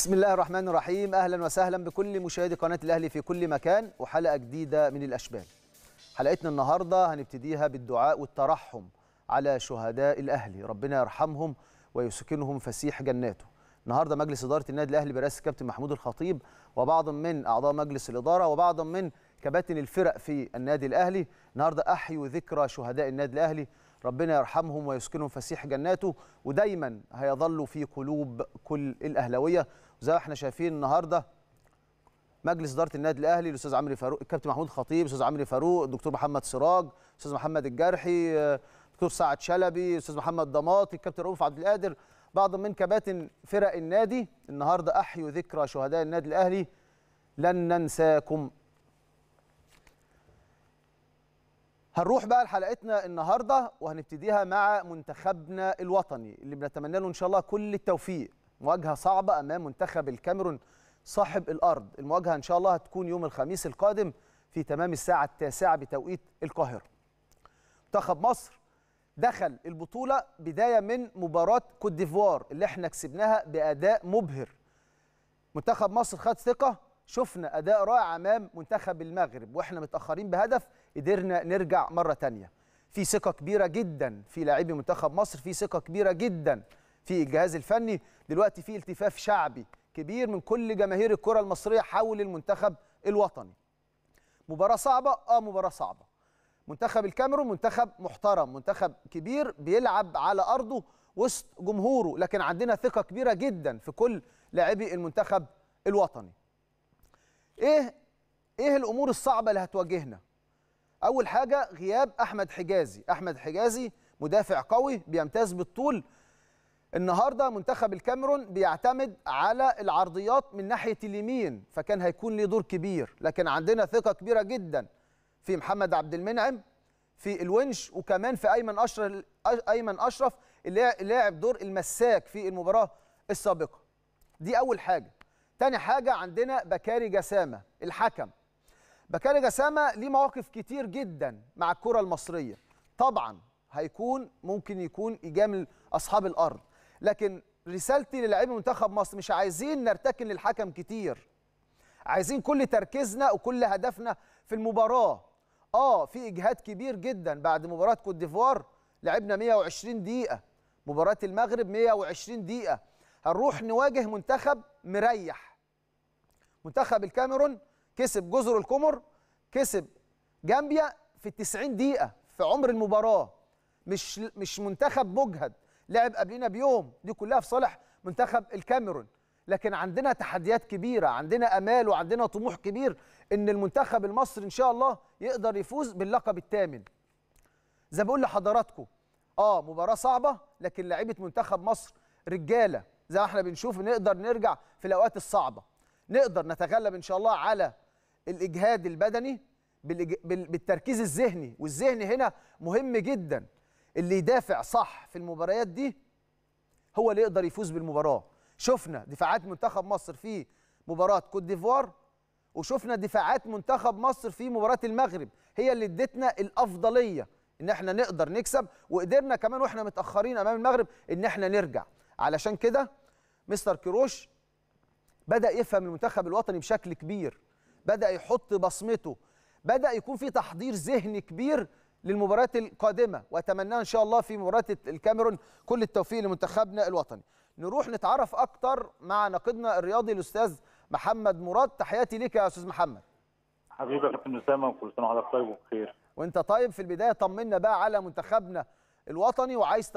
بسم الله الرحمن الرحيم اهلا وسهلا بكل مشاهدي قناه الاهلي في كل مكان وحلقه جديده من الاشبال حلقتنا النهارده هنبتديها بالدعاء والترحم على شهداء الاهلي ربنا يرحمهم ويسكنهم فسيح جناته النهارده مجلس اداره النادي الاهلي برئاسه الكابتن محمود الخطيب وبعض من اعضاء مجلس الاداره وبعض من كباتن الفرق في النادي الاهلي النهارده احيوا ذكرى شهداء النادي الاهلي ربنا يرحمهم ويسكنهم فسيح جناته ودايما هيظلوا في قلوب كل الاهلاويه زي ما احنا شايفين النهارده مجلس اداره النادي الاهلي الاستاذ عمرو فاروق الكابتن محمود خطيب الاستاذ عمرو فاروق الدكتور محمد سراج الاستاذ محمد الجرحي الدكتور سعد شلبي الاستاذ محمد ضماطي الكابتن رؤوف عبد القادر بعض من كباتن فرق النادي النهارده احيوا ذكرى شهداء النادي الاهلي لن ننساكم هنروح بقى لحلقتنا النهارده وهنبتديها مع منتخبنا الوطني اللي بنتمنى له ان شاء الله كل التوفيق مواجهه صعبه امام منتخب الكاميرون صاحب الارض المواجهه ان شاء الله هتكون يوم الخميس القادم في تمام الساعه التاسعه بتوقيت القاهره منتخب مصر دخل البطوله بدايه من مباراه كوت ديفوار اللي احنا كسبناها باداء مبهر منتخب مصر خد ثقه شفنا اداء رائع امام منتخب المغرب واحنا متاخرين بهدف قدرنا نرجع مره ثانيه في ثقه كبيره جدا في لاعبي منتخب مصر في ثقه كبيره جدا في الجهاز الفني دلوقتي في التفاف شعبي كبير من كل جماهير الكره المصريه حول المنتخب الوطني مباراه صعبه اه مباراه صعبه منتخب الكاميرون منتخب محترم منتخب كبير بيلعب على ارضه وسط جمهوره لكن عندنا ثقه كبيره جدا في كل لاعبي المنتخب الوطني ايه ايه الامور الصعبه اللي هتواجهنا اول حاجه غياب احمد حجازي احمد حجازي مدافع قوي بيمتاز بالطول النهارده منتخب الكاميرون بيعتمد على العرضيات من ناحيه اليمين فكان هيكون ليه دور كبير لكن عندنا ثقه كبيره جدا في محمد عبد المنعم في الونش وكمان في ايمن اشرف ايمن اشرف اللي لاعب دور المساك في المباراه السابقه دي اول حاجه تاني حاجه عندنا بكاري جسامه الحكم بكاري جسامه ليه مواقف كتير جدا مع الكره المصريه طبعا هيكون ممكن يكون يجامل اصحاب الارض لكن رسالتي للاعبي منتخب مصر مش عايزين نرتكن للحكم كتير عايزين كل تركيزنا وكل هدفنا في المباراه اه في اجهاد كبير جدا بعد مباراه كوت ديفوار لعبنا 120 دقيقه مباراه المغرب 120 دقيقه هنروح نواجه منتخب مريح منتخب الكاميرون كسب جزر القمر كسب جامبيا في 90 دقيقه في عمر المباراه مش مش منتخب مجهد لعب قبلنا بيوم دي كلها في صالح منتخب الكاميرون لكن عندنا تحديات كبيره عندنا امال وعندنا طموح كبير ان المنتخب المصري ان شاء الله يقدر يفوز باللقب الثامن زي بقول لحضراتكم اه مباراه صعبه لكن لعيبه منتخب مصر رجاله زي ما احنا بنشوف نقدر نرجع في الاوقات الصعبه نقدر نتغلب ان شاء الله على الاجهاد البدني بالتركيز الذهني والذهن هنا مهم جدا اللي يدافع صح في المباريات دي هو اللي يقدر يفوز بالمباراه شفنا دفاعات منتخب مصر في مباراه كوت ديفوار وشفنا دفاعات منتخب مصر في مباراه المغرب هي اللي ادتنا الافضليه ان احنا نقدر نكسب وقدرنا كمان واحنا متاخرين امام المغرب ان احنا نرجع علشان كده مستر كيروش بدا يفهم المنتخب الوطني بشكل كبير بدا يحط بصمته بدا يكون في تحضير ذهني كبير للمباريات القادمه وأتمنى ان شاء الله في مباراه الكاميرون كل التوفيق لمنتخبنا الوطني نروح نتعرف اكتر مع ناقدنا الرياضي الاستاذ محمد مراد تحياتي ليك يا استاذ محمد حبيبي يا كابتن اسامه وكل سنه وحضرتك طيب وبخير وانت طيب في البدايه طمنا بقى على منتخبنا الوطني وعايز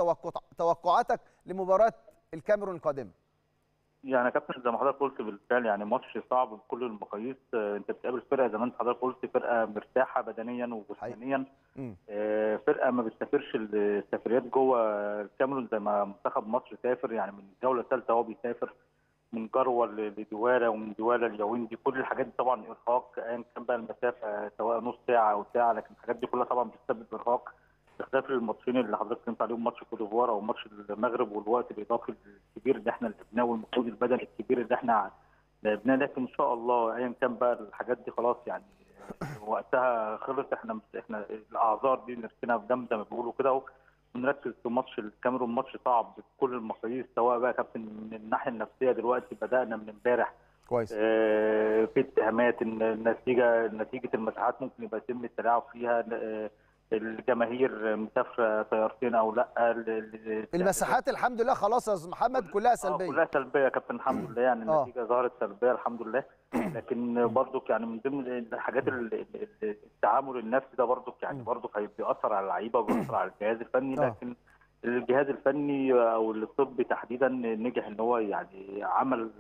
توقعاتك لمباراه الكاميرون القادمه يعني يا كابتن زي ما حضرتك قلت بالفعل يعني ماتش صعب بكل المقاييس آه، انت بتقابل فرقه زي ما انت حضرتك قلت فرقه مرتاحه بدنيا وجسمانيا آه، فرقه ما بتسافرش السفريات جوه الكاميرون زي ما منتخب مصر سافر يعني من الجوله الثالثه هو بيسافر من جروه لدواله ومن دواله دي كل الحاجات دي طبعا ارهاق ايا كان بقى المسافه سواء نص ساعه او ساعه لكن الحاجات دي كلها طبعا بتسبب ارهاق استهداف الماتشين اللي حضرتك اتكلمت عليهم ماتش كوت ديفوار او ماتش المغرب والوقت الاضافي الكبير اللي احنا لعبناه والمجهود البدني الكبير اللي احنا لعبناه لكن ان شاء الله ايا كان بقى الحاجات دي خلاص يعني وقتها خلص احنا احنا الاعذار دي نفسنا في دم زي ما بيقولوا كده ونركز في ماتش الكاميرون ماتش صعب بكل المقاييس سواء بقى كابتن من الناحيه النفسيه دلوقتي بدانا من امبارح كويس آه في اتهامات النتيجه نتيجه المساحات ممكن يبقى يتم التلاعب فيها آه الجماهير مسافره طيارتين او لا المساحات الحمد لله خلاص يا استاذ محمد كلها آه، سلبيه كلها سلبيه يا كابتن الحمد لله يعني آه. النتيجه ظهرت سلبيه الحمد لله لكن برضك يعني من ضمن الحاجات التعامل النفسي ده برضك يعني برضك بيأثر على اللعيبه وبيأثر على الجهاز الفني آه. لكن الجهاز الفني او الطبي تحديدا نجح ان هو يعني عمل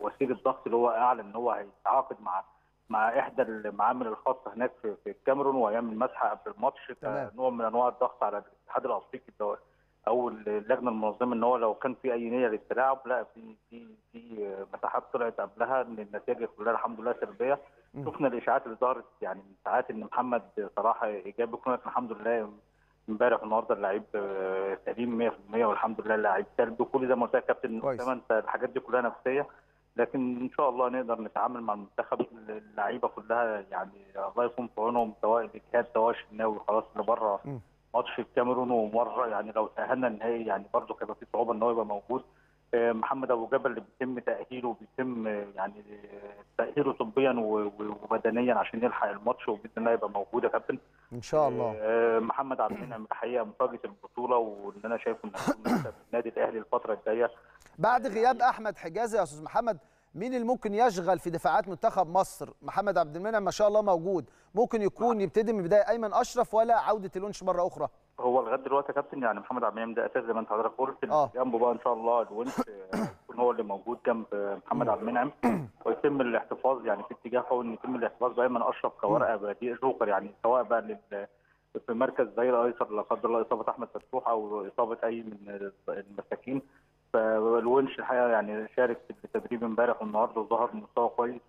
وسيله ضغط اللي هو اعلن ان هو هيتعاقد مع مع احدى المعامل الخاصه هناك في, في الكاميرون ويعمل مسحه قبل الماتش نوع من انواع الضغط على الاتحاد الافريقي او اللجنه المنظمه ان هو لو كان في اي نيه للتلاعب لا في في في مساحات طلعت قبلها ان النتائج كلها الحمد لله سلبيه شفنا الاشاعات اللي ظهرت يعني من ساعات ان محمد صلاح ايجابي كنا الحمد لله امبارح النهارده اللعيب آه، سليم 100% والحمد لله اللعيب سلبي كل زي ما قلت لك كابتن انت الحاجات دي كلها نفسيه لكن ان شاء الله نقدر نتعامل مع المنتخب اللعيبه كلها يعني الله يكون في عونهم سواء الاجهاد سواء الشناوي خلاص اللي بره ماتش الكاميرون ومره يعني لو تاهلنا النهائي يعني برضه كان في صعوبه ان هو يبقى موجود آه، محمد ابو جبل اللي بيتم تاهيله بيتم آه، يعني تاهيله طبيا وبدنيا عشان يلحق الماتش وباذن الله يبقى موجود يا كابتن ان شاء الله آه، محمد عبد المنعم الحقيقه مفاجاه البطوله وان انا شايفه ان النادي الاهلي الفتره الجايه بعد غياب احمد حجازي يا استاذ محمد مين اللي ممكن يشغل في دفاعات منتخب مصر محمد عبد المنعم ما شاء الله موجود ممكن يكون يبتدي من بدايه ايمن اشرف ولا عوده الونش مره اخرى هو لغايه دلوقتي يا كابتن يعني محمد عبد المنعم ده اساس زي ما انت حضرتك قلت آه. جنبه بقى ان شاء الله الونش يكون هو اللي موجود جنب محمد عبد المنعم ويتم الاحتفاظ يعني في اتجاهه ان يتم الاحتفاظ بايمن اشرف كورقه بديل جوكر يعني سواء بقى لل في مركز زي الايسر لا قدر الله اصابه احمد فتوح او اصابه اي من المساكين فالونش الحقيقه يعني شارك في التدريب امبارح والنهارده وظهر بمستوى كويس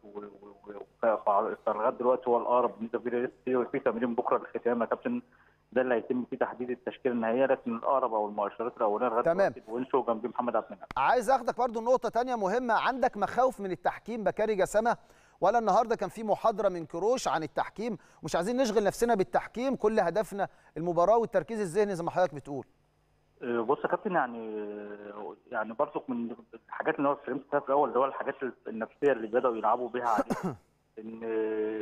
فلغايه دلوقتي هو الاقرب بالنسبه في تمرين بكره الختام يا كابتن ده اللي هيتم فيه تحديد التشكيله النهائيه لكن الاقرب او المؤشرات الاولانيه لغايه تمام وينشو جنب محمد عبد المنعم عايز اخدك برضو نقطه ثانيه مهمه عندك مخاوف من التحكيم بكاري جسامه ولا النهارده كان في محاضره من كروش عن التحكيم مش عايزين نشغل نفسنا بالتحكيم كل هدفنا المباراه والتركيز الذهني زي ما حضرتك بتقول آه، بص يا كابتن يعني يعني برضك من الحاجات اللي هو اتكلمت في الاول اللي هو الحاجات النفسيه اللي بداوا يلعبوا بيها ان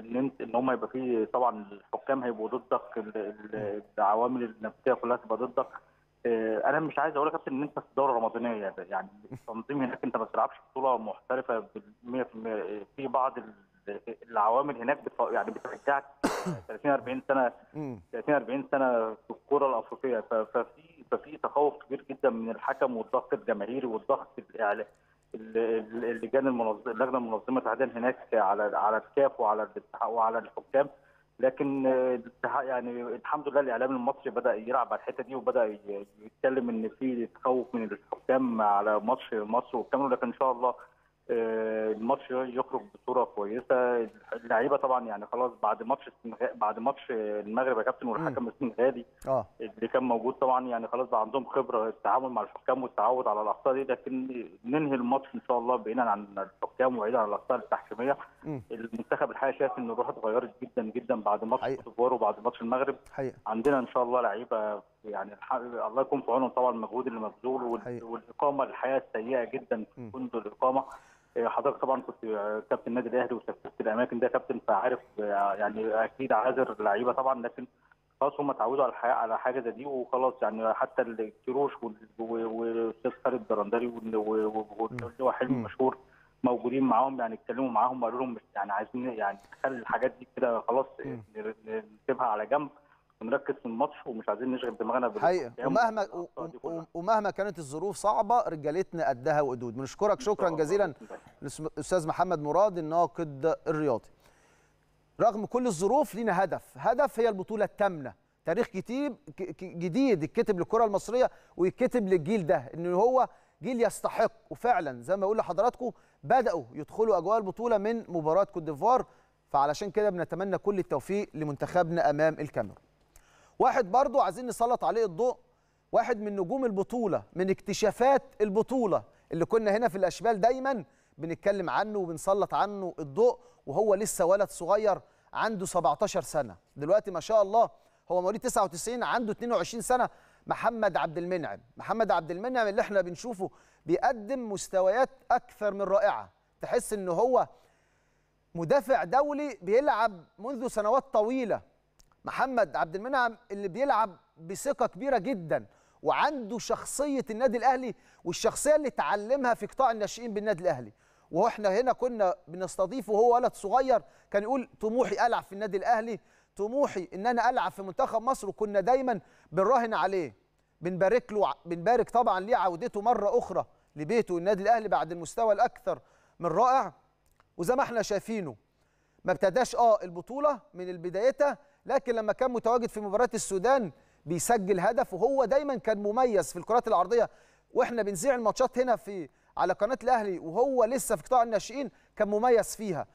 ان انت ان هم يبقى فيه طبعا الحكام هيبقوا ضدك العوامل النفسيه كلها تبقى ضدك آه، انا مش عايز اقول يا كابتن ان انت في الدوره الرمضانيه يعني التنظيم هناك انت ما بتلعبش بطوله محترفه 100% في بعض العوامل هناك يعني بترجعك 30 40 سنه 30 40 سنه في الكره الافريقيه ففي ففي تخوف كبير جدا من الحكم والضغط الجماهيري والضغط اللجان المنظمه اللجنه المنظمه تحديدا هناك على على الكاف وعلى وعلى الحكام لكن يعني الحمد لله الاعلام المصري بدا يلعب على الحته دي وبدا يتكلم ان في تخوف من الحكام على ماتش مصر والكاميرون لكن ان شاء الله آه، الماتش يخرج بصوره كويسه اللعيبه طبعا يعني خلاص بعد ماتش السنغ... بعد ماتش المغرب يا كابتن والحكم السنغالي آه. اللي كان موجود طبعا يعني خلاص بقى عندهم خبره التعامل مع الحكام والتعود على الاخطاء دي لكن ننهي الماتش ان شاء الله بعيدا عن الحكام وبعيدا عن الاخطاء التحكيميه المنتخب الحقيقه شايف ان الروح اتغيرت جدا جدا بعد ماتش كوتيفوار وبعد ماتش المغرب حقيقة. عندنا ان شاء الله لعيبه يعني الله يكون في عونهم طبعا المجهود اللي مبذول والاقامه الحياه السيئه جدا في فندق الاقامه إيه، حضرتك طبعا كنت كابتن النادي الاهلي وسافرت الاماكن ده كابتن فعارف يعني اكيد عاذر اللعيبه طبعا لكن خلاص هم اتعودوا على الحياه على حاجه زي دي وخلاص يعني حتى الكروش والاستاذ خالد الدرندري واللي هو حلم مشهور موجودين معاهم يعني اتكلموا معاهم وقالوا لهم يعني عايزين يعني نخلي الحاجات دي كده خلاص نسيبها على جنب ونركز في الماتش ومش عايزين نشغل دماغنا بال حقيقة ومهما ومهما كانت الظروف صعبه رجالتنا قدها وقدود بنشكرك شكرا جزيلا الاستاذ محمد مراد الناقد الرياضي رغم كل الظروف لينا هدف هدف هي البطوله الثامنه تاريخ كتيب جديد يتكتب للكره المصريه ويتكتب للجيل ده ان هو جيل يستحق وفعلا زي ما بقول لحضراتكم بداوا يدخلوا اجواء البطوله من مباراه كوت ديفوار فعلشان كده بنتمنى كل التوفيق لمنتخبنا امام الكاميرون واحد برضو عايزين نسلط عليه الضوء واحد من نجوم البطولة من اكتشافات البطولة اللي كنا هنا في الأشبال دايما بنتكلم عنه وبنسلط عنه الضوء وهو لسه ولد صغير عنده 17 سنة دلوقتي ما شاء الله هو مواليد 99 عنده 22 سنة محمد عبد المنعم محمد عبد المنعم اللي احنا بنشوفه بيقدم مستويات أكثر من رائعة تحس ان هو مدافع دولي بيلعب منذ سنوات طويلة محمد عبد المنعم اللي بيلعب بثقه كبيره جدا وعنده شخصيه النادي الاهلي والشخصيه اللي اتعلمها في قطاع الناشئين بالنادي الاهلي واحنا هنا كنا بنستضيفه وهو ولد صغير كان يقول طموحي العب في النادي الاهلي طموحي ان انا العب في منتخب مصر وكنا دايما بنراهن عليه بنبارك له بنبارك طبعا ليه عودته مره اخرى لبيته النادي الاهلي بعد المستوى الاكثر من رائع وزي ما احنا شايفينه ما ابتداش اه البطوله من بدايتها لكن لما كان متواجد في مباراه السودان بيسجل هدف وهو دايما كان مميز في الكرات العرضيه واحنا بنذيع الماتشات هنا في على قناه الاهلي وهو لسه في قطاع الناشئين كان مميز فيها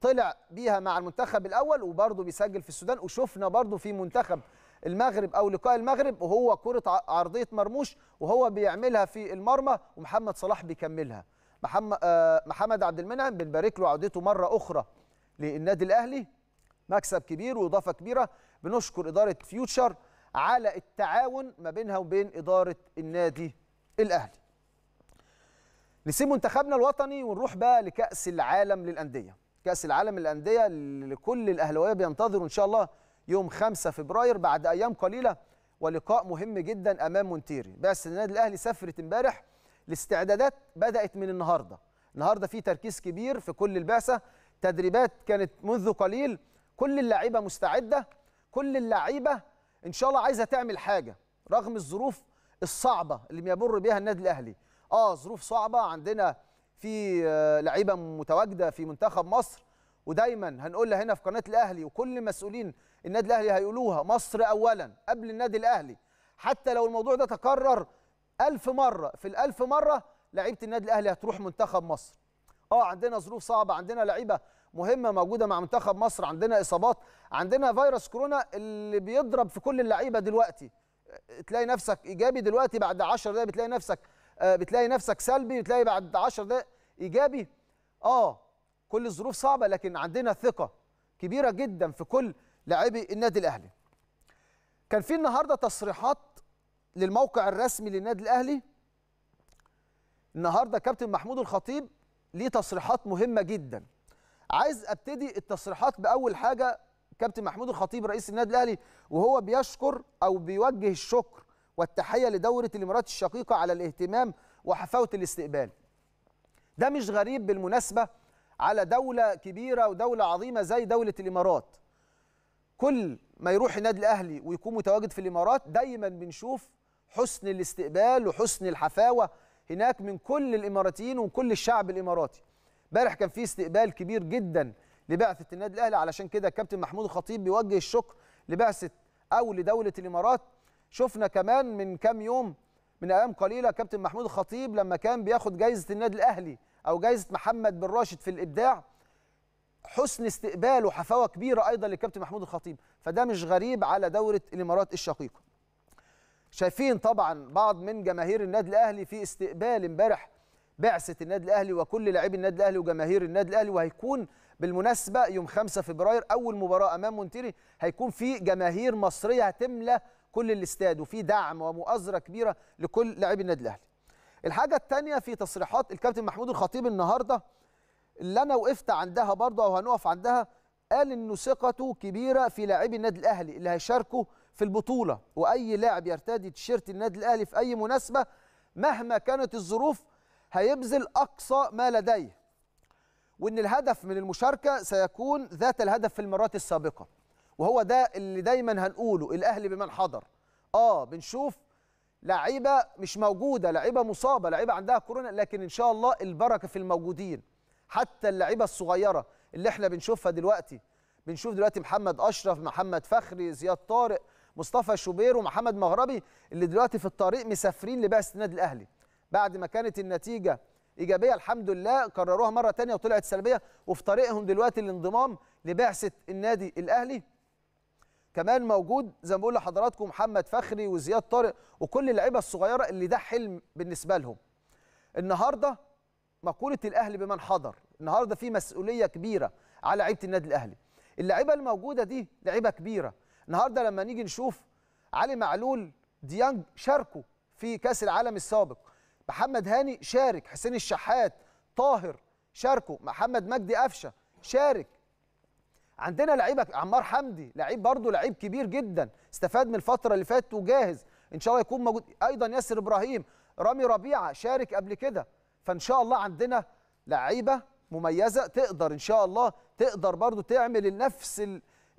طلع بيها مع المنتخب الاول وبرضه بيسجل في السودان وشفنا برضه في منتخب المغرب او لقاء المغرب وهو كره عرضيه مرموش وهو بيعملها في المرمى ومحمد صلاح بيكملها محمد آه، عبد المنعم بنبارك له عودته مره اخرى للنادي الاهلي مكسب كبير واضافه كبيره بنشكر اداره فيوتشر على التعاون ما بينها وبين اداره النادي الاهلي نسيب منتخبنا الوطني ونروح بقى لكاس العالم للانديه كاس العالم للانديه لكل الاهلاويه بينتظروا ان شاء الله يوم 5 فبراير بعد ايام قليله ولقاء مهم جدا امام مونتيري بس النادي الاهلي سافرت امبارح الاستعدادات بدات من النهارده النهارده في تركيز كبير في كل البعثه تدريبات كانت منذ قليل كل اللعيبه مستعده كل اللعيبه ان شاء الله عايزه تعمل حاجه رغم الظروف الصعبه اللي بيمر بيها النادي الاهلي اه ظروف صعبه عندنا في آه، لعيبه متواجده في منتخب مصر ودايما هنقولها هنا في قناه الاهلي وكل مسؤولين النادي الاهلي هيقولوها مصر اولا قبل النادي الاهلي حتى لو الموضوع ده تكرر ألف مره في الألف مره لعيبه النادي الاهلي هتروح منتخب مصر اه عندنا ظروف صعبه عندنا لعيبه مهمه موجوده مع منتخب مصر عندنا اصابات عندنا فيروس كورونا اللي بيضرب في كل اللعيبه دلوقتي تلاقي نفسك ايجابي دلوقتي بعد 10 دقايق بتلاقي نفسك آه، بتلاقي نفسك سلبي بتلاقي بعد 10 دقايق ايجابي اه كل الظروف صعبه لكن عندنا ثقه كبيره جدا في كل لاعبي النادي الاهلي كان في النهارده تصريحات للموقع الرسمي للنادي الاهلي النهارده كابتن محمود الخطيب ليه تصريحات مهمه جدا عايز ابتدي التصريحات باول حاجه كابتن محمود الخطيب رئيس النادي الاهلي وهو بيشكر او بيوجه الشكر والتحيه لدوره الامارات الشقيقه على الاهتمام وحفاوه الاستقبال. ده مش غريب بالمناسبه على دوله كبيره ودوله عظيمه زي دوله الامارات. كل ما يروح النادي الاهلي ويكون متواجد في الامارات دايما بنشوف حسن الاستقبال وحسن الحفاوه هناك من كل الاماراتيين ومن كل الشعب الاماراتي. امبارح كان في استقبال كبير جدا لبعثه النادي الاهلي علشان كده كابتن محمود الخطيب بيوجه الشكر لبعثه او لدوله الامارات شفنا كمان من كام يوم من ايام قليله كابتن محمود الخطيب لما كان بياخد جايزه النادي الاهلي او جايزه محمد بن راشد في الابداع حسن استقبال وحفاوه كبيره ايضا للكابتن محمود الخطيب فده مش غريب على دوره الامارات الشقيقه شايفين طبعا بعض من جماهير النادي الاهلي في استقبال امبارح بعثه النادي الاهلي وكل لاعبي النادي الاهلي وجماهير النادي الاهلي وهيكون بالمناسبه يوم 5 فبراير اول مباراه امام مونتيري هيكون في جماهير مصريه هتملى كل الاستاد وفي دعم ومؤازره كبيره لكل لاعبي النادي الاهلي. الحاجه الثانيه في تصريحات الكابتن محمود الخطيب النهارده اللي انا وقفت عندها برضه او هنقف عندها قال انه ثقته كبيره في لاعبي النادي الاهلي اللي هيشاركوا في البطوله واي لاعب يرتدي تيشيرت النادي الاهلي في اي مناسبه مهما كانت الظروف هيبذل أقصى ما لديه وأن الهدف من المشاركة سيكون ذات الهدف في المرات السابقة وهو ده اللي دايما هنقوله الأهلي بمن حضر آه بنشوف لعيبة مش موجودة لعيبة مصابة لعيبة عندها كورونا لكن إن شاء الله البركة في الموجودين حتى اللعيبة الصغيرة اللي احنا بنشوفها دلوقتي بنشوف دلوقتي محمد أشرف محمد فخري زياد طارق مصطفى شوبير ومحمد مغربي اللي دلوقتي في الطريق مسافرين لبعثة النادي الأهلي بعد ما كانت النتيجه ايجابيه الحمد لله كرروها مره ثانيه وطلعت سلبيه وفي طريقهم دلوقتي الانضمام لبعثه النادي الاهلي كمان موجود زي ما بقول لحضراتكم محمد فخري وزياد طارق وكل اللعيبه الصغيره اللي ده حلم بالنسبه لهم النهارده مقوله الاهلي بمن حضر النهارده في مسؤوليه كبيره على لعيبه النادي الاهلي اللعيبه الموجوده دي لعيبه كبيره النهارده لما نيجي نشوف علي معلول ديانج شاركوا في كاس العالم السابق محمد هاني شارك حسين الشحات طاهر شاركوا محمد مجدي قفشه شارك عندنا لعيبه عمار حمدي لعيب برضه لعيب كبير جدا استفاد من الفتره اللي فاتت وجاهز ان شاء الله يكون موجود ايضا ياسر ابراهيم رامي ربيعه شارك قبل كده فان شاء الله عندنا لعيبه مميزه تقدر ان شاء الله تقدر برضه تعمل نفس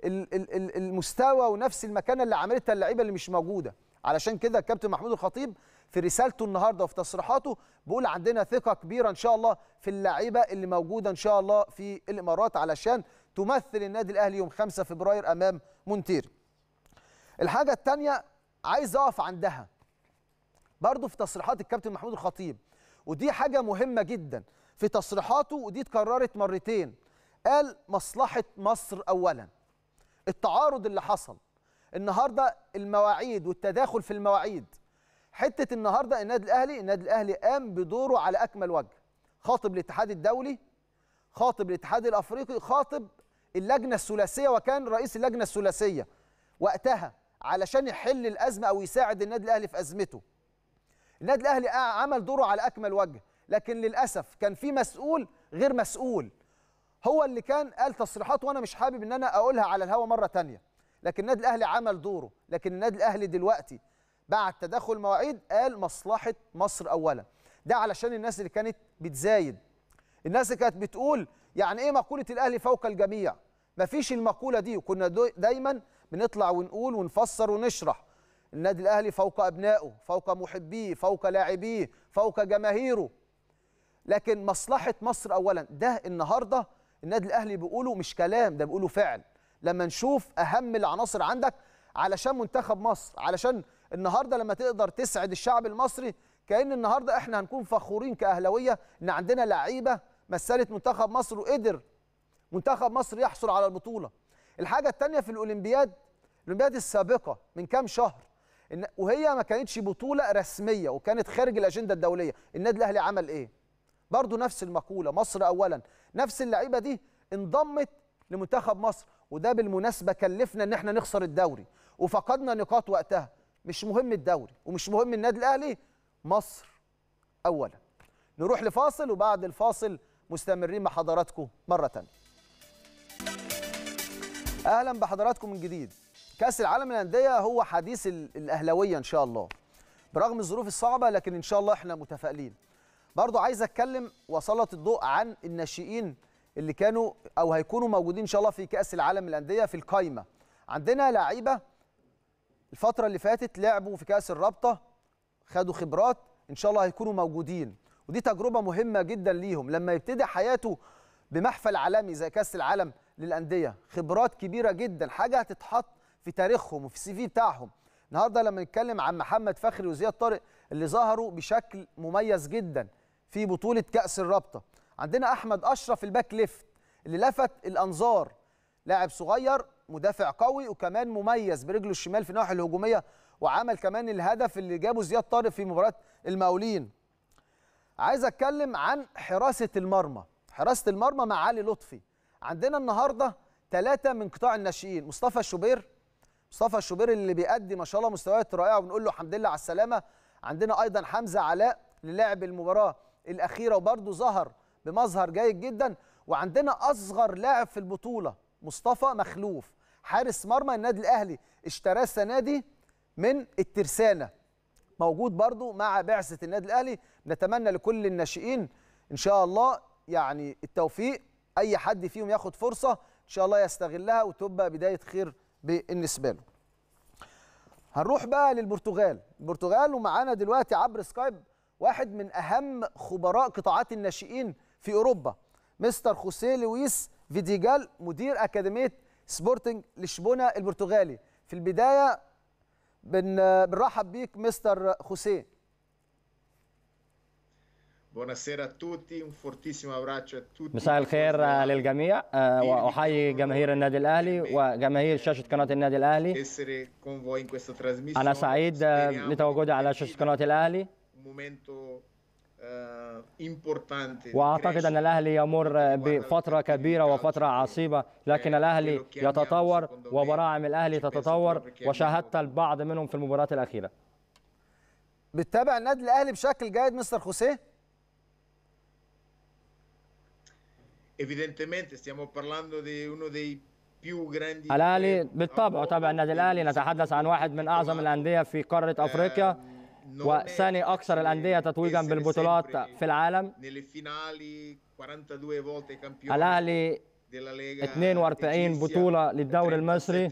المستوى ونفس المكانه اللي عملتها اللعيبه اللي مش موجوده علشان كده الكابتن محمود الخطيب في رسالته النهارده وفي تصريحاته بيقول عندنا ثقه كبيره ان شاء الله في اللعيبه اللي موجوده ان شاء الله في الامارات علشان تمثل النادي الاهلي يوم 5 فبراير امام مونتير. الحاجه الثانيه عايز اقف عندها برضه في تصريحات الكابتن محمود الخطيب ودي حاجه مهمه جدا في تصريحاته ودي اتكررت مرتين قال مصلحه مصر اولا التعارض اللي حصل النهارده المواعيد والتداخل في المواعيد حته النهارده النادي الاهلي النادي الاهلي قام بدوره على اكمل وجه خاطب الاتحاد الدولي خاطب الاتحاد الافريقي خاطب اللجنه الثلاثيه وكان رئيس اللجنه الثلاثيه وقتها علشان يحل الازمه او يساعد النادي الاهلي في ازمته النادي الاهلي عمل دوره على اكمل وجه لكن للاسف كان في مسؤول غير مسؤول هو اللي كان قال تصريحات وانا مش حابب ان انا اقولها على الهوا مره ثانيه لكن النادي الاهلي عمل دوره لكن النادي الاهلي دلوقتي بعد تداخل مواعيد قال مصلحه مصر اولا ده علشان الناس اللي كانت بتزايد الناس اللي كانت بتقول يعني ايه مقوله الاهلي فوق الجميع مفيش المقوله دي وكنا دايما بنطلع ونقول ونفسر ونشرح النادي الاهلي فوق ابنائه فوق محبيه فوق لاعبيه فوق جماهيره لكن مصلحه مصر اولا ده النهارده النادي الاهلي بيقوله مش كلام ده بيقوله فعل لما نشوف اهم العناصر عندك علشان منتخب مصر علشان النهارده لما تقدر تسعد الشعب المصري كأن النهارده احنا هنكون فخورين كأهلاوية ان عندنا لعيبة مثلت منتخب مصر وقدر منتخب مصر يحصل على البطولة. الحاجة الثانية في الأولمبياد الأولمبياد السابقة من كام شهر إن وهي ما كانتش بطولة رسمية وكانت خارج الأجندة الدولية، النادي الأهلي عمل إيه؟ برضه نفس المقولة مصر أولا، نفس اللعيبة دي انضمت لمنتخب مصر وده بالمناسبة كلفنا إن احنا نخسر الدوري وفقدنا نقاط وقتها. مش مهم الدوري ومش مهم النادي الاهلي مصر اولا نروح لفاصل وبعد الفاصل مستمرين مع حضراتكم مره ثانيه اهلا بحضراتكم من جديد كاس العالم للانديه هو حديث الاهلاويه ان شاء الله برغم الظروف الصعبه لكن ان شاء الله احنا متفائلين برضو عايز اتكلم وسلط الضوء عن الناشئين اللي كانوا او هيكونوا موجودين ان شاء الله في كاس العالم للانديه في القايمه عندنا لعيبه الفتره اللي فاتت لعبوا في كاس الرابطه خدوا خبرات ان شاء الله هيكونوا موجودين ودي تجربه مهمه جدا ليهم لما يبتدي حياته بمحفل عالمي زي كاس العالم للانديه خبرات كبيره جدا حاجه هتتحط في تاريخهم وفي السي في بتاعهم النهارده لما نتكلم عن محمد فخري وزياد طارق اللي ظهروا بشكل مميز جدا في بطوله كاس الرابطه عندنا احمد اشرف الباك ليفت اللي لفت الانظار لاعب صغير مدافع قوي وكمان مميز برجله الشمال في الناحيه الهجوميه وعمل كمان الهدف اللي جابه زياد طارق في مباراه المقاولين عايز اتكلم عن حراسه المرمى حراسه المرمى مع علي لطفي عندنا النهارده ثلاثه من قطاع الناشئين مصطفى الشوبير مصطفى الشوبير اللي بيأدي ما شاء الله مستويات رائعه وبنقول له الحمد لله على السلامه عندنا ايضا حمزه علاء اللي لعب المباراه الاخيره وبرده ظهر بمظهر جيد جدا وعندنا اصغر لاعب في البطوله مصطفى مخلوف حارس مرمى النادي الاهلي اشتراه السنه دي من الترسانه موجود برضو مع بعثه النادي الاهلي نتمنى لكل الناشئين ان شاء الله يعني التوفيق اي حد فيهم ياخد فرصه ان شاء الله يستغلها وتبقى بدايه خير بالنسبه له هنروح بقى للبرتغال البرتغال ومعانا دلوقتي عبر سكايب واحد من اهم خبراء قطاعات الناشئين في اوروبا مستر خوسيه لويس فيديجال مدير اكاديميه سبورتنج لشبونه البرتغالي في البدايه بن بنرحب بيك مستر خوسيه مساء الخير للجميع آه، واحيي جماهير النادي الاهلي وجماهير شاشه قناه النادي الاهلي انا سعيد آه، لتواجدي على شاشه قناه الاهلي آه، واعتقد ان الاهلي يمر بفتره كبيره وفتره عصيبه لكن الاهلي يتطور وبراعم الاهلي تتطور وشاهدت البعض منهم في المباراه الاخيره بتتابع النادي الاهلي بشكل جيد مستر خوسيه الاهلي بالطبع تابع النادي الاهلي نتحدث عن واحد من اعظم الانديه في قاره افريقيا eh, وثاني أكثر الأندية تتويجا بالبطولات في العالم الأهلي 42 بطولة للدوري المصري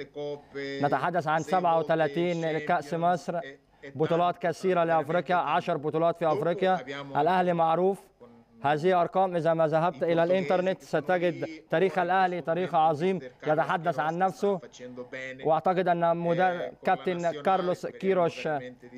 نتحدث عن 37 لكأس مصر e- e بطولات كثيرة لأفريقيا 10 بطولات في أفريقيا الأهلي معروف هذه أرقام إذا ما ذهبت إلى الإنترنت ستجد تاريخ الأهلي تاريخ عظيم يتحدث عن نفسه وأعتقد أن مدر... كابتن كارلوس كيروش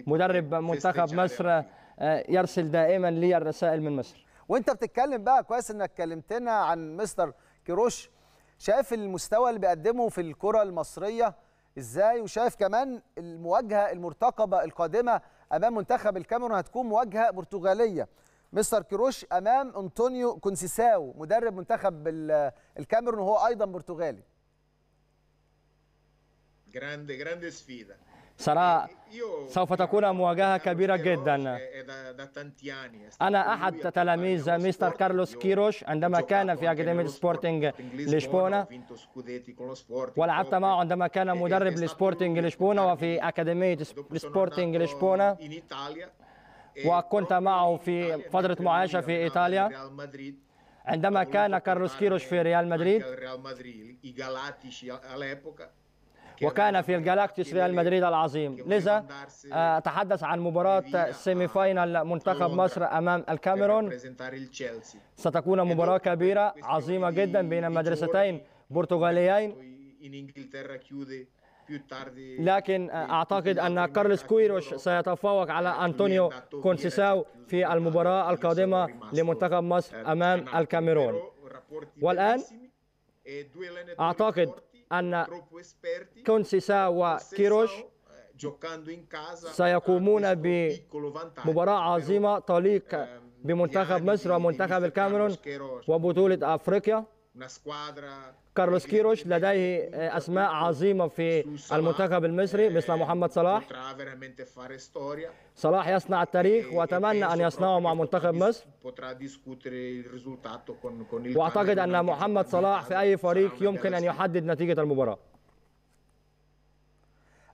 مدرب منتخب مصر آه، يرسل دائما لي الرسائل من مصر وانت بتتكلم بقى كويس انك كلمتنا عن مستر كيروش شايف المستوى اللي بيقدمه في الكره المصريه ازاي وشايف كمان المواجهه المرتقبه القادمه امام منتخب الكاميرون هتكون مواجهه برتغاليه مستر كروش امام انطونيو كونسيساو مدرب منتخب الكاميرون وهو ايضا برتغالي سراء سوف تكون مواجهة كبيرة جدا أنا أحد تلاميذ مستر كارلوس كيروش عندما كان في أكاديمية سبورتنج لشبونة ولعبت معه عندما كان مدرب لسبورتنج لشبونة وفي أكاديمية سبورتنج لشبونة وكنت معه في فترة معاشه في إيطاليا عندما كان كارلوس كيروش في ريال مدريد وكان في الجالاكتيس ريال مدريد العظيم لذا آه، أتحدث عن مباراة آه، سيمي فاينل منتخب مصر أمام الكاميرون ستكون مباراة كبيرة عظيمة جدا بين مدرستين برتغاليين لكن أعتقد أن كارلس كويروش سيتفوق على أنطونيو كونسيساو في المباراة القادمة لمنتخب مصر آه، أمام الكاميرون والآن آه، أعتقد أن آه، كونسيساو وكيروش سيقومون بمباراة عظيمة تليق بمنتخب يعني مصر ومنتخب الكاميرون وبطولة أفريقيا كارلوس كيروش لديه أسماء عظيمة في المنتخب المصري مثل محمد صلاح صلاح يصنع التاريخ وأتمنى أن يصنعه مع منتخب مصر وأعتقد أن محمد صلاح في أي فريق يمكن أن يحدد نتيجة المباراة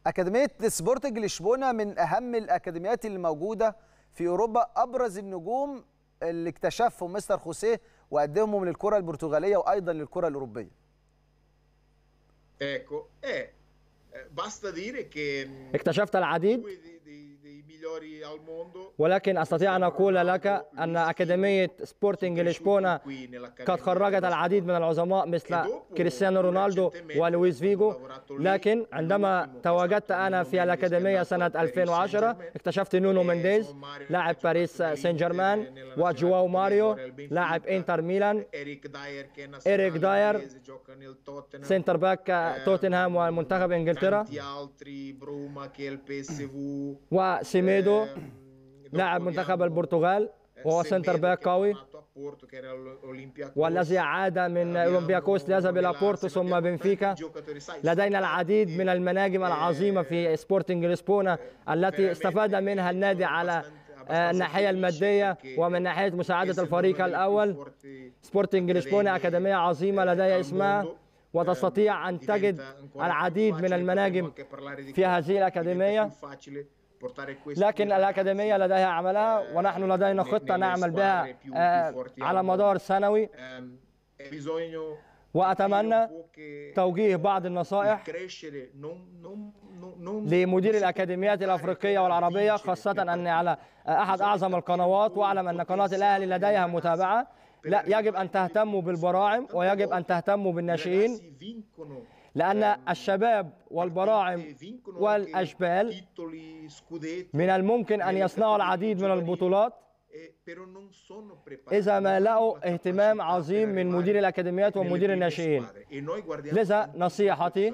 أكاديمية سبورتنج لشبونة من أهم الأكاديميات الموجودة في أوروبا أبرز النجوم اللي اكتشفهم مستر خوسيه وقدمهم للكره البرتغاليه وايضا للكره الاوروبيه eh, eh, mm, اكتشفت العديد ولكن أستطيع أن أقول لك أن أكاديمية سبورتنج لشبونة قد خرجت العديد من العظماء مثل كريستيانو رونالدو ولويس فيجو لكن عندما تواجدت أنا في الأكاديمية سنة 2010 اكتشفت نونو مينديز لاعب باريس سان جيرمان وجواو ماريو لاعب انتر ميلان إريك داير سنتر باك توتنهام والمنتخب انجلترا وسيمير سيسيدو لاعب منتخب البرتغال وهو سنتر باك قوي والذي عاد من اولمبياكوس ليذهب الى بورتو ثم بنفيكا لدينا العديد من المناجم العظيمه في سبورتنج لشبونه التي استفاد منها النادي على الناحيه الماديه ومن ناحيه مساعده الفريق الاول سبورتنج لشبونه اكاديميه عظيمه لديها اسمها وتستطيع ان تجد العديد من المناجم في هذه الاكاديميه لكن الأكاديمية لديها عملها ونحن لدينا eh, خطة نعمل بها eh, على مدار سنوي ehm, وأتمنى توجيه بعض النصائح لمدير الأكاديميات الأفريقية والعربية خاصة أني على أحد أعظم القنوات وأعلم أن قناة الأهلي لديها متابعة لا يجب أن تهتموا بالبراعم ويجب أن تهتموا بالناشئين لأن الشباب والبراعم والأشبال من الممكن أن يصنعوا العديد من البطولات إذا ما لقوا اهتمام عظيم من مدير الأكاديميات ومدير الناشئين لذا نصيحتي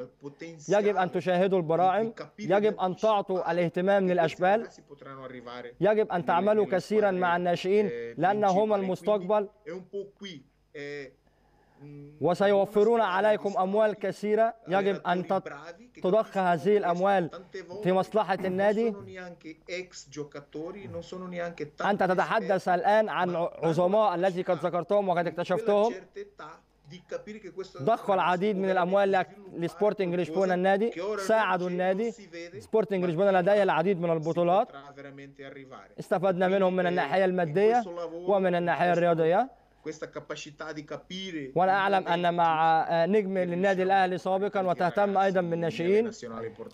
يجب أن تشاهدوا البراعم يجب أن تعطوا الاهتمام للأشبال يجب أن تعملوا كثيرا مع الناشئين لأنهم المستقبل وسيوفرون عليكم أموال كثيرة يجب أن تضخ هذه الأموال في مصلحة النادي أنت تتحدث الآن عن عظماء الذي قد ذكرتهم وقد اكتشفتهم ضخوا العديد من الأموال لسبورتنج لشبونة النادي ساعدوا النادي سبورتنج لشبونة لديه العديد من البطولات استفدنا منهم من الناحية المادية ومن الناحية الرياضية وانا اعلم ان مع آه، نجم للنادي الاهلي سابقا وتهتم ايضا e بالناشئين